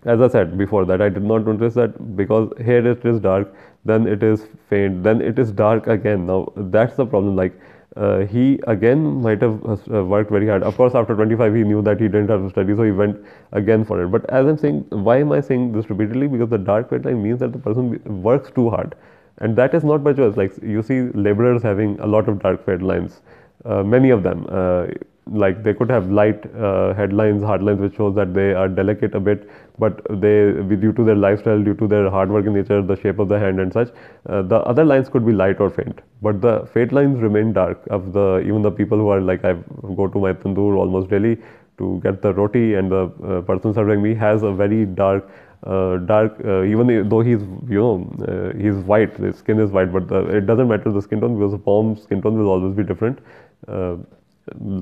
as I said before that I did not notice that because here it is dark, then it is faint, then it is dark again. Now that's the problem. Like uh, he again might have uh, uh, worked very hard. Of course, after 25, he knew that he didn't have to study, so he went again for it. But as I'm saying, why am I saying this repeatedly? Because the dark red line means that the person works too hard, and that is not by choice. Like you see, laborers having a lot of dark red lines, uh, many of them. Uh, like they could have light uh, headlines, hardlines, which shows that they are delicate a bit, but they, due to their lifestyle, due to their hard work in nature, the shape of the hand and such, uh, the other lines could be light or faint, but the faint lines remain dark. Of the even the people who are like I go to my tandoor almost daily to get the roti, and the uh, person serving me has a very dark. Uh, dark uh, even though he's you know uh, he's white his skin is white but the, it doesn't matter the skin tone because the palm skin tone will always be different uh,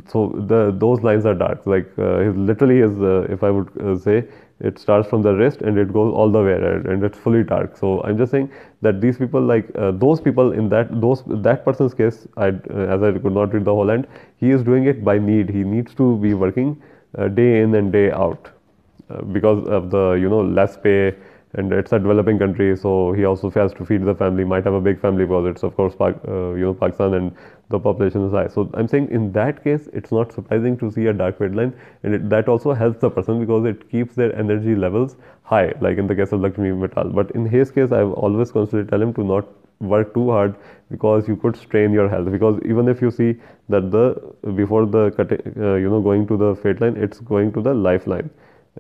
so the, those lines are dark like uh, literally is uh, if i would uh, say it starts from the wrist and it goes all the way around and it's fully dark so i'm just saying that these people like uh, those people in that those that person's case i uh, as i could not read the whole end he is doing it by need he needs to be working uh, day in and day out because of the you know less pay and it's a developing country, so he also has to feed the family. Might have a big family because it's of course uh, you know Pakistan and the population is high. So I'm saying in that case, it's not surprising to see a dark red line, and it, that also helps the person because it keeps their energy levels high, like in the case of Lakshmi Mittal. But in his case, I've always constantly tell him to not work too hard because you could strain your health because even if you see that the before the uh, you know going to the fate line it's going to the lifeline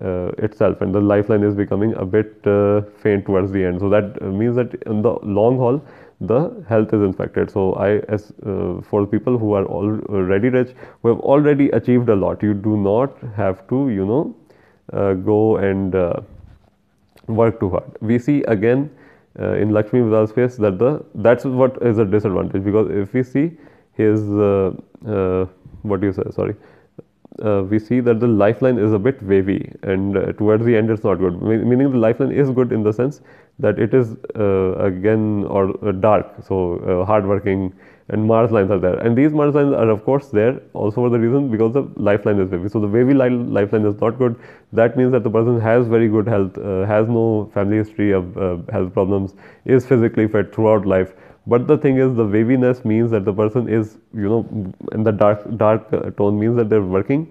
uh, itself and the lifeline is becoming a bit uh, faint towards the end. So that uh, means that in the long haul the health is infected. So I as uh, for people who are already uh, rich who have already achieved a lot you do not have to you know uh, go and work too hard. We see again in Lakshmi Vidal's case that the that's what is a disadvantage because if we see his what do you say sorry uh, we see that the lifeline is a bit wavy and uh, towards the end it's not good Me meaning the lifeline is good in the sense that it is uh, again or uh, dark so uh, hard working and Mars lines are there. And these Mars lines are of course there also for the reason because the lifeline is wavy. So the wavy li lifeline is not good. That means that the person has very good health, uh, has no family history of uh, health problems, is physically fit throughout life. But the thing is, the waviness means that the person is, you know, and the dark dark uh, tone means that they're working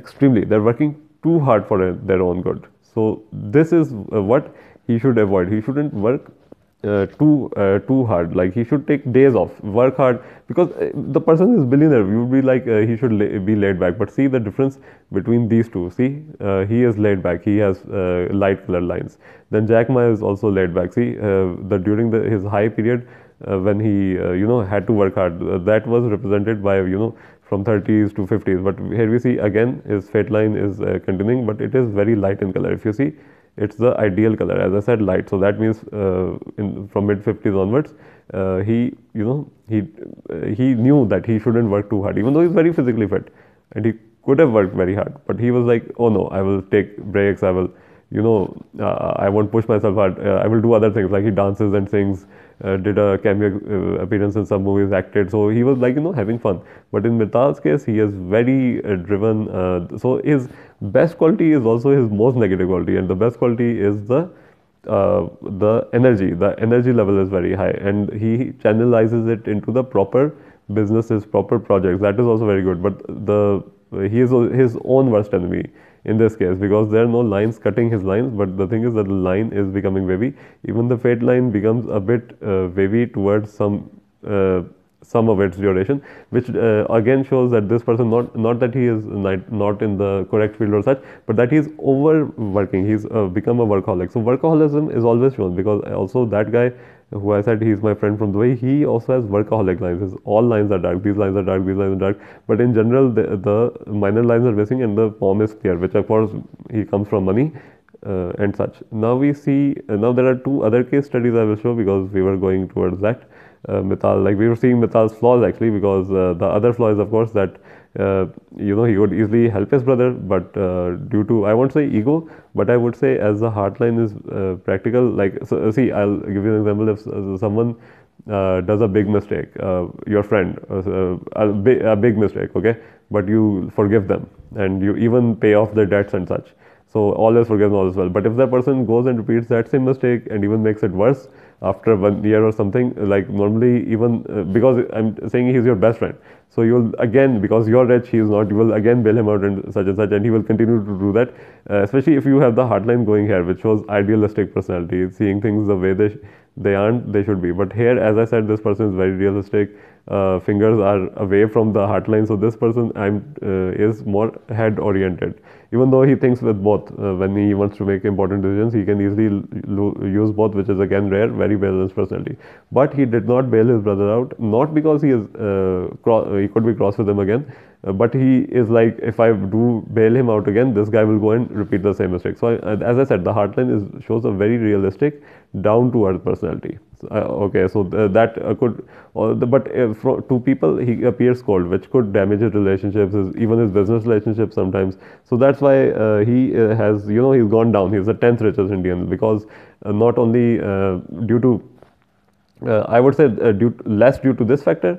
extremely. They're working too hard for their own good. So this is uh, what he should avoid. He shouldn't work uh, too uh, too hard. Like he should take days off, work hard because uh, the person is billionaire. You would be like uh, he should la- be laid back. But see the difference between these two. See, uh, he is laid back. He has light color lines. Then Jack Ma is also laid back. See, the during the, his high period when he you know had to work hard, that was represented by you know from 30s to 50s. But here we see again his fat line is continuing, but it is very light in color. If you see it's the ideal color as I said light. So that means uh, in, from mid 50s onwards uh, he you know he uh, he knew that he shouldn't work too hard even though he's very physically fit and he could have worked very hard but he was like oh no I will take breaks I will you know uh, I won't push myself hard uh, I will do other things like he dances and sings uh, did a cameo uh, appearance in some movies, acted. So he was like, you know, having fun. But in Mithal's case, he is very uh, driven. Uh, so his best quality is also his most negative quality, and the best quality is the uh, the energy. The energy level is very high, and he channelizes it into the proper businesses, proper projects. That is also very good. But the he is his own worst enemy in this case because there are no lines cutting his lines but the thing is that the line is becoming wavy even the fade line becomes a bit uh, wavy towards some uh, some of its duration which uh, again shows that this person not not that he is not in the correct field or such but that he's overworking he's uh, become a workaholic so workaholism is always shown because also that guy who I said he's my friend from Dubai, he also has workaholic lines. His all lines are dark. These lines are dark. These lines are dark. But in general, the, the minor lines are missing and the form is clear, which of course he comes from money. Uh, and such. Now we see, uh, now there are two other case studies I will show because we were going towards that. Uh, Mithal, like we were seeing Mithal's flaws actually because uh, the other flaw is of course that uh, you know, he would easily help his brother, but uh, due to, I won't say ego, but I would say as the heartline is uh, practical, like, so, see, I'll give you an example. If someone uh, does a big mistake, uh, your friend, uh, a, big, a, big mistake, okay, but you forgive them and you even pay off their debts and such. So all is forgiven, all is well. But if that person goes and repeats that same mistake and even makes it worse after one year or something, like normally even because I'm saying he's your best friend, so you will again because you are rich, he is not. You will again bail him out and such and such, and he will continue to do that. Uh, especially if you have the heartline going here, which was idealistic personality, seeing things the way they they aren't they should be. But here, as I said, this person is very realistic uh, fingers are away from the heart line. So this person uh, is more head oriented. Even though he thinks with both, uh, when he wants to make important decisions, he can easily use both, which is again rare, very balanced personality. But he did not bail his brother out, not because he is uh, uh, he could be cross with him again, uh, but he is like, if I do bail him out again, this guy will go and repeat the same mistake. So I, as I said, the heartline is shows a very realistic, down to earth personality. Uh, okay, so th uh, that uh, could, the, but two people he appears cold, which could damage his relationships, his, even his business relationships sometimes. So that's why he has, you know, he's gone down. He's the tenth richest Indian because not only due to uh, I would say uh, due to, less due to this factor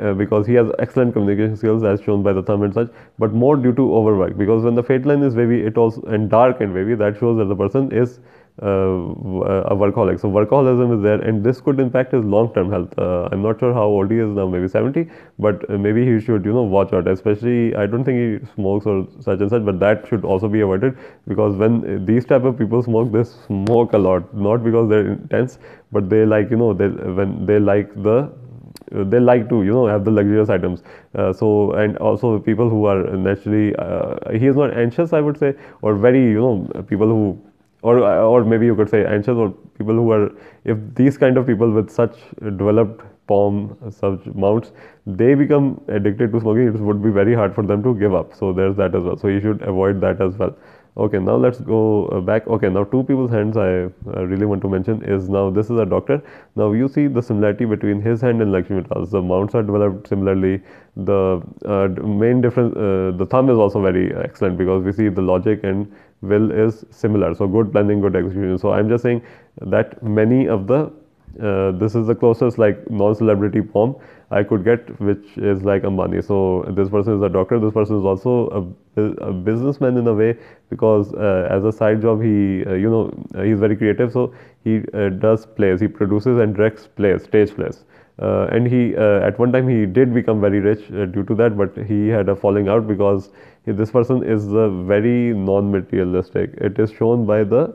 uh, because he has excellent communication skills as shown by the thumb and such, but more due to overwork because when the fate line is wavy, it also and dark and wavy, that shows that the person is uh, uh, a workaholic. So workaholism is there and this could impact his long-term health. Uh, I'm not sure how old he is now, maybe 70, but maybe he should, you know, watch out. Especially, I don't think he smokes or such and such, but that should also be avoided because when these type of people smoke, they smoke a lot. Not because they're intense, but they like, you know, they when they like the they like to you know have the luxurious items uh, so and also people who are naturally uh, he is not anxious i would say or very you know people who or or maybe you could say anxious or people who are if these kind of people with such developed palm such mounts they become addicted to smoking it would be very hard for them to give up so there's that as well so you should avoid that as well okay now let's go uh, back okay now two people's hands i really want to mention is now this is a doctor now you see the similarity between his hand and lakshmi Mittal's. the mounts are developed similarly the uh, main difference uh, the thumb is also very excellent because we see the logic and will is similar. So, good planning, good execution. So, I am just saying that many of the uh, this is the closest like non-celebrity form I could get which is like Ambani. So this person is a doctor, this person is also a, a businessman in a way because uh, as a side job he uh, you know uh, he's very creative so he uh, does plays, he produces and directs plays, stage plays. Uh, and he at one time he did become very rich due to that but he had a falling out because this person is uh, very non-materialistic. It is shown by the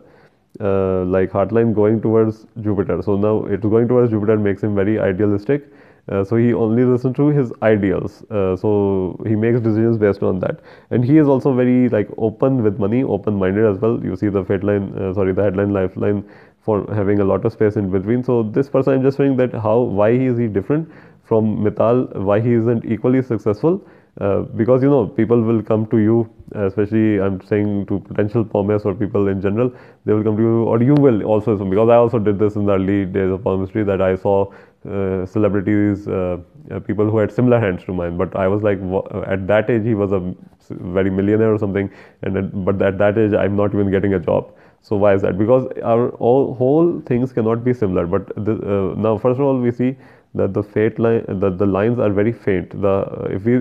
uh, like heartline going towards Jupiter. So now it's going towards Jupiter makes him very idealistic. Uh, so he only listens to his ideals. Uh, so he makes decisions based on that. And he is also very like open with money, open-minded as well. You see the headline, uh, sorry, the headline lifeline for having a lot of space in between. So this person, I'm just saying that how, why he is he different from Metal? Why he isn't equally successful? Uh, because you know people will come to you especially I'm saying to potential palmists or people in general they will come to you or you will also because I also did this in the early days of palmistry that I saw uh, celebrities uh, uh people who had similar hands to mine but I was like at that age he was a very millionaire or something and but at that age I'm not even getting a job so why is that because our all whole things cannot be similar but the, uh, now first of all we see that the faint line that the lines are very faint the uh, if we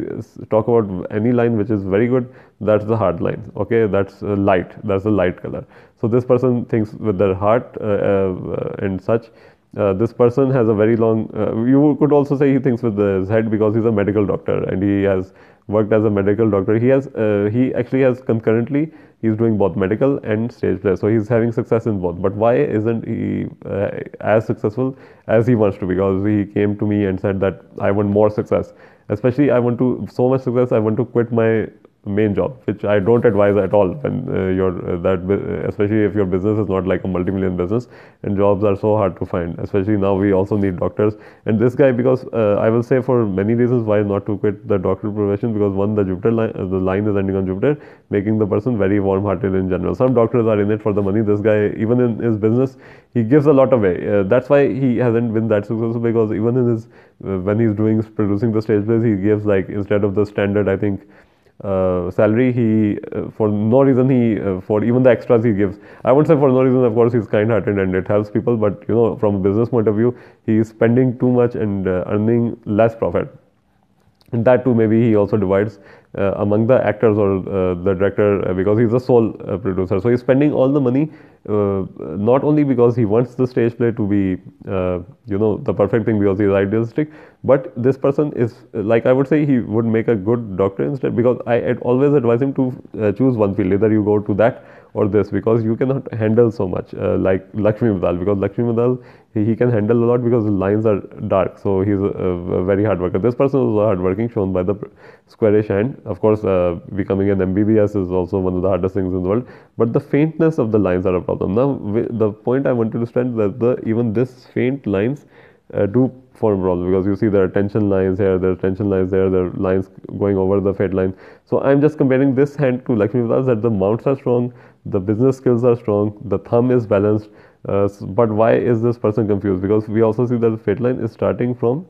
talk about any line which is very good that's the hard line okay that's uh, light that's a light color so this person thinks with their heart uh, uh, and such uh, this person has a very long uh, you could also say he thinks with his head because he's a medical doctor and he has worked as a medical doctor. He has uh, he actually has concurrently he's doing both medical and stage play, so he's having success in both. But why isn't he uh, as successful as he wants to? Because he came to me and said that I want more success. Especially I want to so much success. I want to quit my main job, which I don't advise at all when uh, you're uh, that, uh, especially if your business is not like a multi-million business, and jobs are so hard to find. Especially now, we also need doctors. And this guy, because uh, I will say for many reasons why not to quit the doctor profession, because one, the Jupiter line, uh, the line is ending on Jupiter, making the person very warm-hearted in general. Some doctors are in it for the money. This guy, even in his business, he gives a lot away. Uh, that's why he hasn't been that successful because even in his when he's doing producing the stage plays, he gives like instead of the standard, I think uh, salary he uh, for no reason he uh, for even the extras he gives i won't say for no reason of course he's kind hearted and it helps people but you know from a business point of view he is spending too much and uh, earning less profit and that too maybe he also divides uh, among the actors or uh, the director uh, because he's the sole producer. So, he's spending all the money not only because he wants the stage play to be you know the perfect thing because he's idealistic, but this person is like I would say he would make a good doctor instead because I always advise him to choose one field either you go to that or this because you cannot handle so much uh, like Lakshmi Madal because Lakshmi Madal he, can handle a lot because the lines are dark so he's a, a very hard worker this person is hard working shown by the squarish hand of course uh, becoming an MBBS is also one of the hardest things in the world but the faintness of the lines are a problem now the point I wanted to stress that the even this faint lines uh, do form problems because you see there are tension lines here, there are tension lines there, there are lines going over the fed line. So I'm just comparing this hand to Lakshmi Vilas that the mounts are strong, the business skills are strong, the thumb is balanced. Uh, but why is this person confused? Because we also see that the fed line is starting from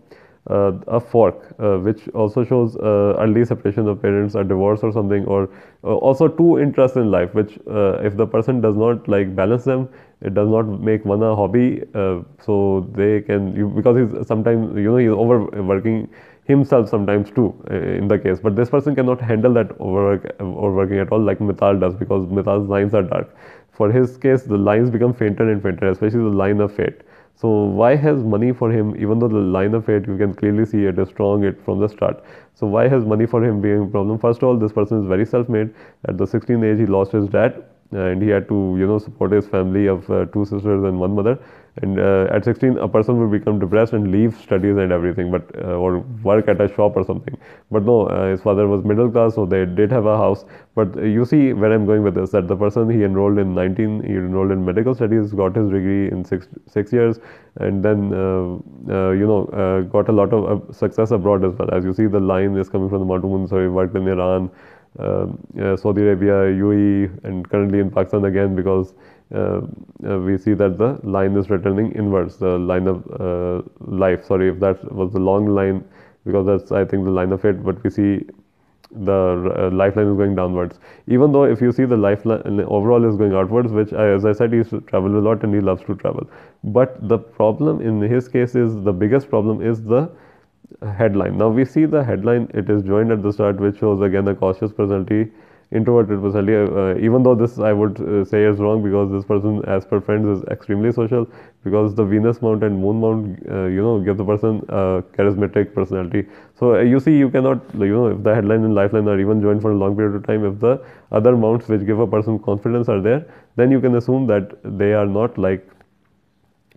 uh, a fork, uh, which also shows uh, early separation of parents, a divorce or something, or uh, also two interests in life, which uh, if the person does not like balance them, it does not make one a hobby. Uh, so they can you, because he's sometimes you know he's overworking himself sometimes too uh, in the case. But this person cannot handle that overwork overworking at all like metal does because metal's lines are dark. For his case, the lines become fainter and fainter, especially the line of fate. So why has money for him, even though the line of fate you can clearly see it is strong it from the start. So why has money for him being a problem? First of all, this person is very self-made. At the 16 age, he lost his dad and he had to you know support his family of uh, two sisters and one mother and uh, at 16 a person would become depressed and leave studies and everything but uh, or work at a shop or something but no uh, his father was middle class so they did have a house but uh, you see where i'm going with this that the person he enrolled in 19 he enrolled in medical studies got his degree in 6 6 years and then uh, you know got a lot of success abroad as well as you see the line is coming from the mountains so he worked in iran uh, uh, Saudi Arabia, UAE, and currently in Pakistan again because uh, we see that the line is returning inwards, the line of life. Sorry if that was the long line because that's I think the line of it, but we see the uh, lifeline is going downwards. Even though if you see the lifeline overall is going outwards, which I, as I said, he used to travel a lot and he loves to travel. But the problem in his case is the biggest problem is the headline. Now we see the headline it is joined at the start which shows again the cautious personality introverted personality uh, uh, even though this I would uh, say is wrong because this person as per friends is extremely social because the Venus mount and moon mount uh, you know give the person a charismatic personality so uh, you see you cannot you know if the headline and lifeline are even joined for a long period of time if the other mounts which give a person confidence are there then you can assume that they are not like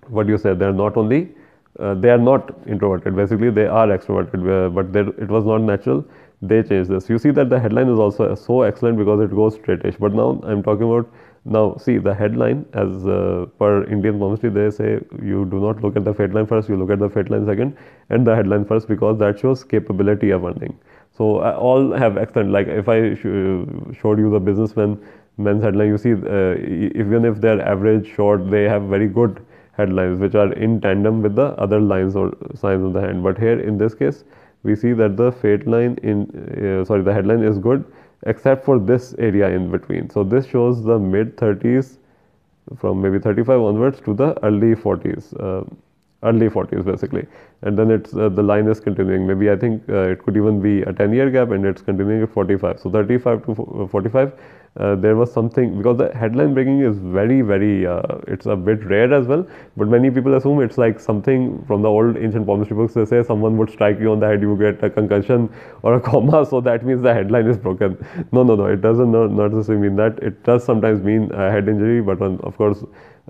what you said they are not only uh, they are not introverted basically they are extroverted uh, but it was not natural they changed this you see that the headline is also so excellent because it goes straightish but now i'm talking about now see the headline as uh, per indian palmistry they say you do not look at the headline first you look at the headline second and the headline first because that shows capability of earning so uh, all have excellent like if i sh uh, showed you the businessman men's headline you see uh, even if they're average short they have very good head lines which are in tandem with the other lines or signs of the hand but here in this case we see that the fate line in uh, sorry the headline is good except for this area in between so this shows the mid 30s from maybe 35 onwards to the early 40s uh, early 40s basically and then it's uh, the line is continuing maybe i think uh, it could even be a 10 year gap and it's continuing at 45 so 35 to 45 uh, there was something because the headline breaking is very very uh, it's a bit rare as well but many people assume it's like something from the old ancient palmistry books they say someone would strike you on the head you get a concussion or a coma so that means the headline is broken no no no it doesn't not, necessarily mean that it does sometimes mean a head injury but on, of course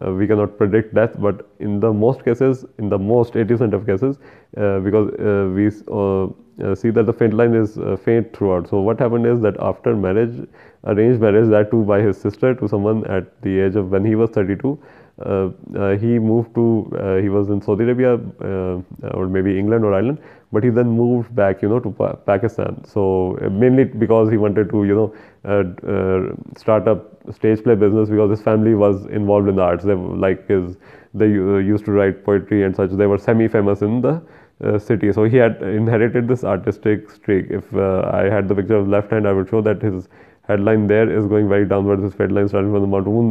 uh, we cannot predict death but in the most cases in the most 80% of cases uh, because uh, we uh, see that the faint line is faint throughout so what happened is that after marriage arranged marriage that too by his sister to someone at the age of when he was 32. Uh, uh, he moved to uh, he was in Saudi Arabia uh, or maybe England or Ireland, but he then moved back you know to pa Pakistan. So uh, mainly because he wanted to you know uh, start up stage play business because his family was involved in the arts. They like his they used to write poetry and such. They were semi-famous in the uh, city. So he had inherited this artistic streak. If uh, I had the picture of left hand, I would show that his headline there is going very downwards. This fed line starting from the maroon,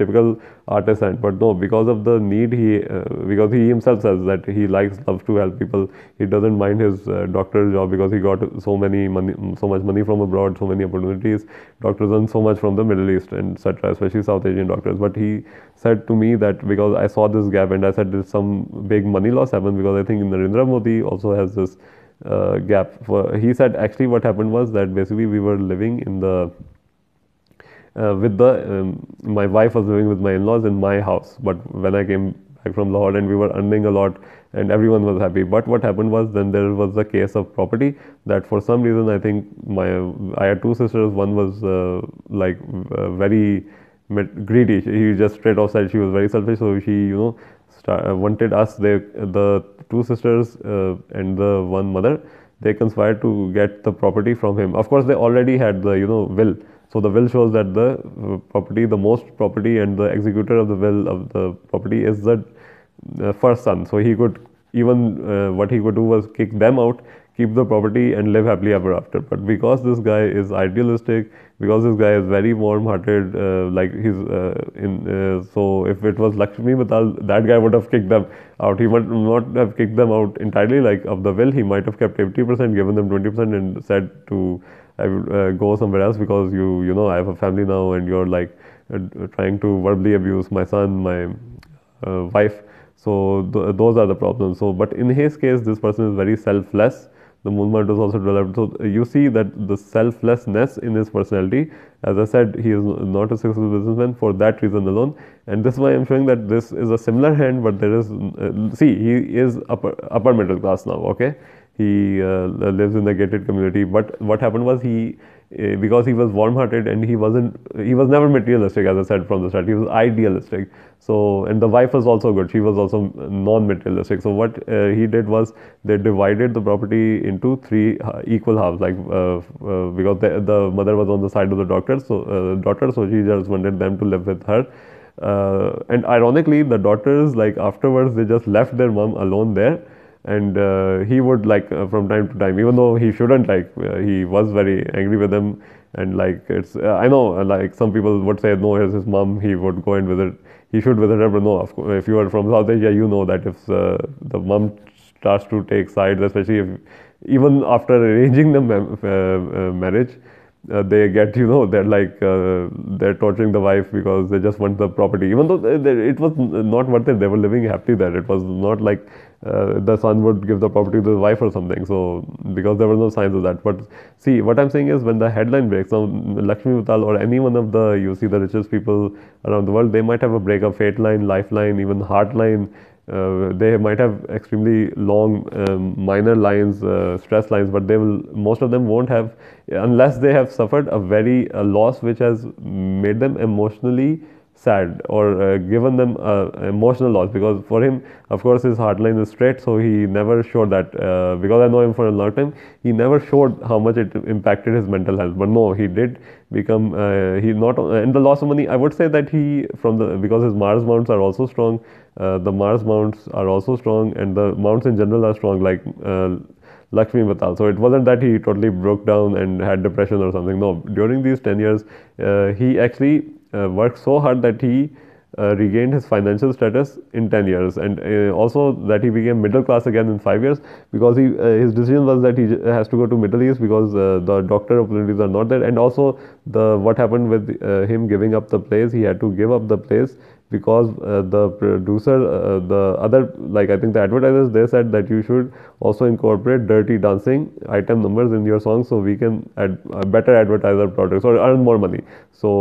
typical artisan. But no, because of the need, he uh, because he himself says that he likes, loves to help people. He doesn't mind his uh, job because he got so many money, so much money from abroad, so many opportunities. Doctors earn so much from the Middle East and etc. Especially South Asian doctors. But he said to me that because I saw this gap and I said there's some big money loss happened because I think Narendra Modi also has this uh, gap. For, he said actually what happened was that basically we were living in the uh, with the um, my wife was living with my in-laws in my house, but when I came back from Lahore and we were earning a lot and everyone was happy. But what happened was then there was a case of property that for some reason I think my I had two sisters. One was uh, like uh, very greedy. She just straight off said she was very selfish, so she you know uh, wanted us, they, the two sisters uh, and the one mother, they conspired to get the property from him. Of course, they already had the you know will. So the will shows that the uh, property, the most property, and the executor of the will of the property is the first son. So he could even uh, what he could do was kick them out keep the property and live happily ever after. But because this guy is idealistic, because this guy is very warm-hearted, uh, like he's uh, in. Uh, so if it was Lakshmi Mittal, that guy would have kicked them out. He might not have kicked them out entirely, like of the will. He might have kept 80%, given them 20%, and said to I would uh, go somewhere else because you, you know, I have a family now, and you're like uh, trying to verbally abuse my son, my uh, wife. So th- those are the problems. So, but in his case, this person is very selfless the movement is also developed. So uh, you see that the selflessness in his personality, as I said, he is not a successful businessman for that reason alone. And this is why I'm showing that this is a similar hand, but there is uh, see he is upper upper middle class now. Okay, he uh, lives in the gated community, but what happened was he Eh, because he was warm-hearted and he wasn't he was never materialistic as i said from the start he was idealistic so and the wife was also good she was also non-materialistic so what uh, he did was they divided the property into three uh, equal halves like uh, uh, because the, the, mother was on the side of the doctor so uh, daughter so she just wanted them to live with her uh, and ironically the daughters like afterwards they just left their mom alone there and uh, he would like uh, from time to time even though he shouldn't like uh, he was very angry with him and like it's uh, i know uh, like some people would say no here's his mom he would go and visit he should visit her but no of course if you are from south asia you know that if uh, the mom starts to take sides especially if even after arranging the marriage uh, they get you know they're like uh, they're torturing the wife because they just want the property even though they, they, it was not worth it they were living happily there it was not like uh, the son would give the property to the wife or something so because there were no signs of that but see what i'm saying is when the headline breaks now lakshmi Mittal or any one of the you see the richest people around the world they might have a break of fate line lifeline even heart line uh, they might have extremely long um, minor lines, uh, stress lines, but they will most of them won't have unless they have suffered a very a loss which has made them emotionally sad or uh, given them uh, emotional loss because for him of course his heart line is straight so he never showed that uh, because i know him for a long time he never showed how much it impacted his mental health but no he did become uh, he not and the loss of money i would say that he from the because his mars mounts are also strong uh, the Mars mounts are also strong, and the mounts in general are strong, like uh, Lakshmi Mittal. So it wasn't that he totally broke down and had depression or something. No, during these 10 years, uh, he actually uh, worked so hard that he uh, regained his financial status in 10 years, and uh, also that he became middle class again in 5 years because he, his decision was that he has to go to Middle East because the doctor opportunities are not there, and also the what happened with him giving up the place, he had to give up the place because uh, the producer uh, the other like i think the advertisers they said that you should also incorporate dirty dancing item numbers in your song so we can add uh, better advertiser products or earn more money so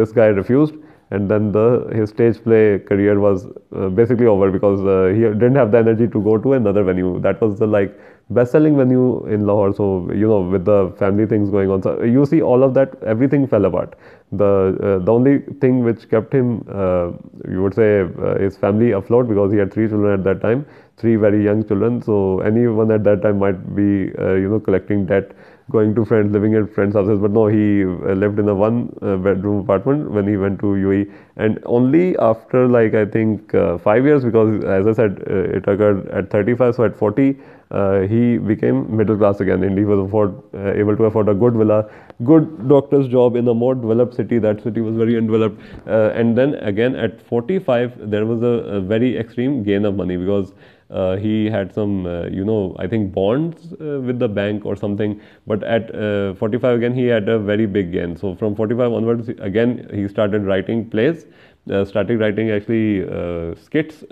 this guy refused and then the his stage play career was uh, basically over because uh, he didn't have the energy to go to another venue that was the like best selling venue in Lahore. So, you know, with the family things going on, so you see all of that, everything fell apart. The, uh, the only thing which kept him, uh, you would say, uh, his family afloat because he had three children at that time, three very young children. So, anyone at that time might be, uh, you know, collecting debt going to friends, living at friends' houses. But no, he uh, lived in a one uh, bedroom apartment when he went to UAE, and only after like I think uh, five years, because as I said, uh, it occurred at 35. So at 40, uh, he became middle class again, and he was afford, uh, able to afford a good villa, good doctor's job in a more developed city. That city was very undeveloped, and then again at 45, there was a, a very extreme gain of money because uh, he had some, uh, you know, I think bonds uh, with the bank or something. But at uh, 45 again, he had a very big gain. So from 45 onwards, again, he started writing plays, uh, started writing actually uh, skits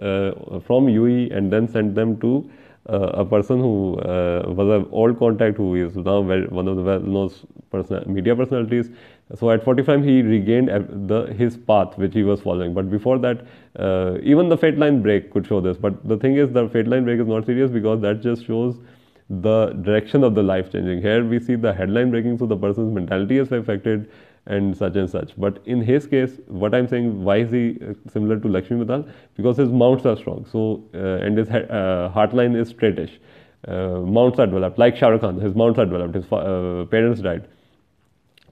from UE and then sent them to a person who was an old contact who is now very, one of the well-known person, media personalities. So at 45 he regained the, his path which he was following but before that uh, even the fate line break could show this but the thing is the fate line break is not serious because that just shows the direction of the life changing. Here we see the headline breaking so the person's mentality is affected and such and such. But in his case, what I'm saying, why is he uh, similar to Lakshmi Mittal? Because his mounts are strong. So uh, and his uh, heart line is straightish. Uh, mounts are developed, like Shah Rukh Khan. His mounts are developed. His uh, parents died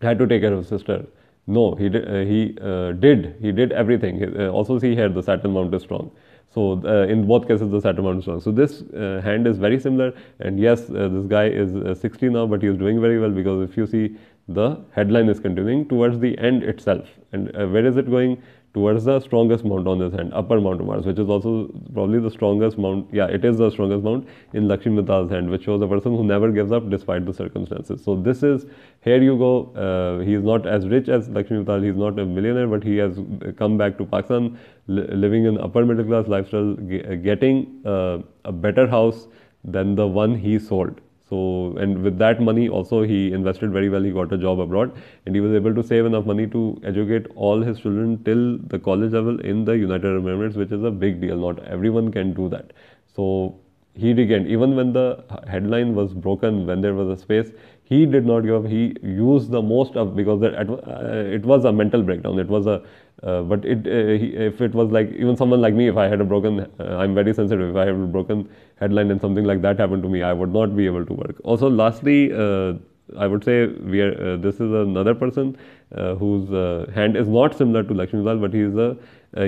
had to take care of his sister. No, he did, uh, he uh, did he did everything. Uh, also, see here the Saturn mount is strong. So uh, in both cases the Saturn mount is strong. So this uh, hand is very similar. And yes, uh, this guy is 60 now, but he is doing very well because if you see the headline is continuing towards the end itself. And where is it going? towards the strongest mount on this hand, upper Mount Mars, which is also probably the strongest mount. Yeah, it is the strongest mount in Lakshmi Mittal's hand, which shows a person who never gives up despite the circumstances. So this is here you go. Uh, he is not as rich as Lakshmi Mittal. He is not a millionaire, but he has come back to Pakistan, li living in upper middle class lifestyle, getting uh, a better house than the one he sold. So, and with that money also he invested very well, he got a job abroad and he was able to save enough money to educate all his children till the college level in the United Arab Emirates which is a big deal, not everyone can do that. So, he again, even when the headline was broken, when there was a space, he did not give up, he used the most of because uh, it was a mental breakdown, it was a uh, but it, uh, he, if it was like even someone like me, if I had a broken, uh, I'm very sensitive. If I have a broken headline and something like that happened to me, I would not be able to work. Also, lastly, uh, I would say we are. Uh, this is another person uh, whose hand is not similar to Lakshmi Dal, but he's a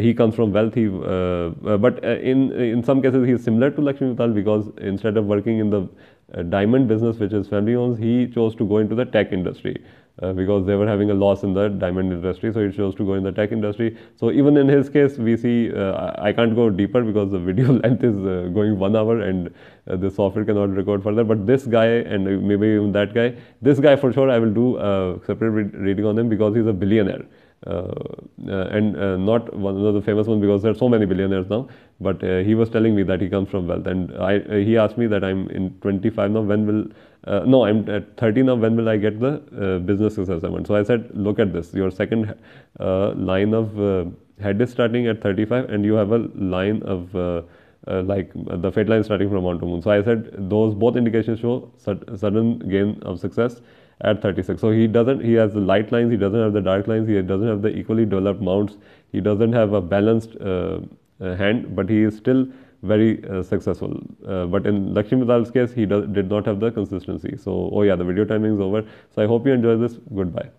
he comes from wealthy. but in in some cases he is similar to Lakshmi Dal because instead of working in the diamond business, which is family owns, he chose to go into the tech industry uh, because they were having a loss in the diamond industry. So he chose to go in the tech industry. So even in his case, we see uh, I can't go deeper because the video length is uh, going one hour and uh, the software cannot record further. But this guy and maybe even that guy, this guy for sure, I will do a separate re reading on him because he's a billionaire. Uh, uh, and uh, not one of the famous ones because there are so many billionaires now. But uh, he was telling me that he comes from wealth, and I, uh, he asked me that I'm in 25 now. When will uh, no, I'm at 30 now, when will I get the uh, business success assessment? So I said, look at this, your second uh, line of uh, head is starting at 35 and you have a line of uh, uh, like the fate line starting from Mount to moon. So I said, those both indications show sudden gain of success at 36. So he doesn't, he has the light lines, he doesn't have the dark lines, he doesn't have the equally developed mounts, he doesn't have a balanced hand, but he is still very uh, successful. Uh, but in Lakshmi Mittal's case, he did not have the consistency. So, oh yeah, the video timing is over. So, I hope you enjoy this. Goodbye.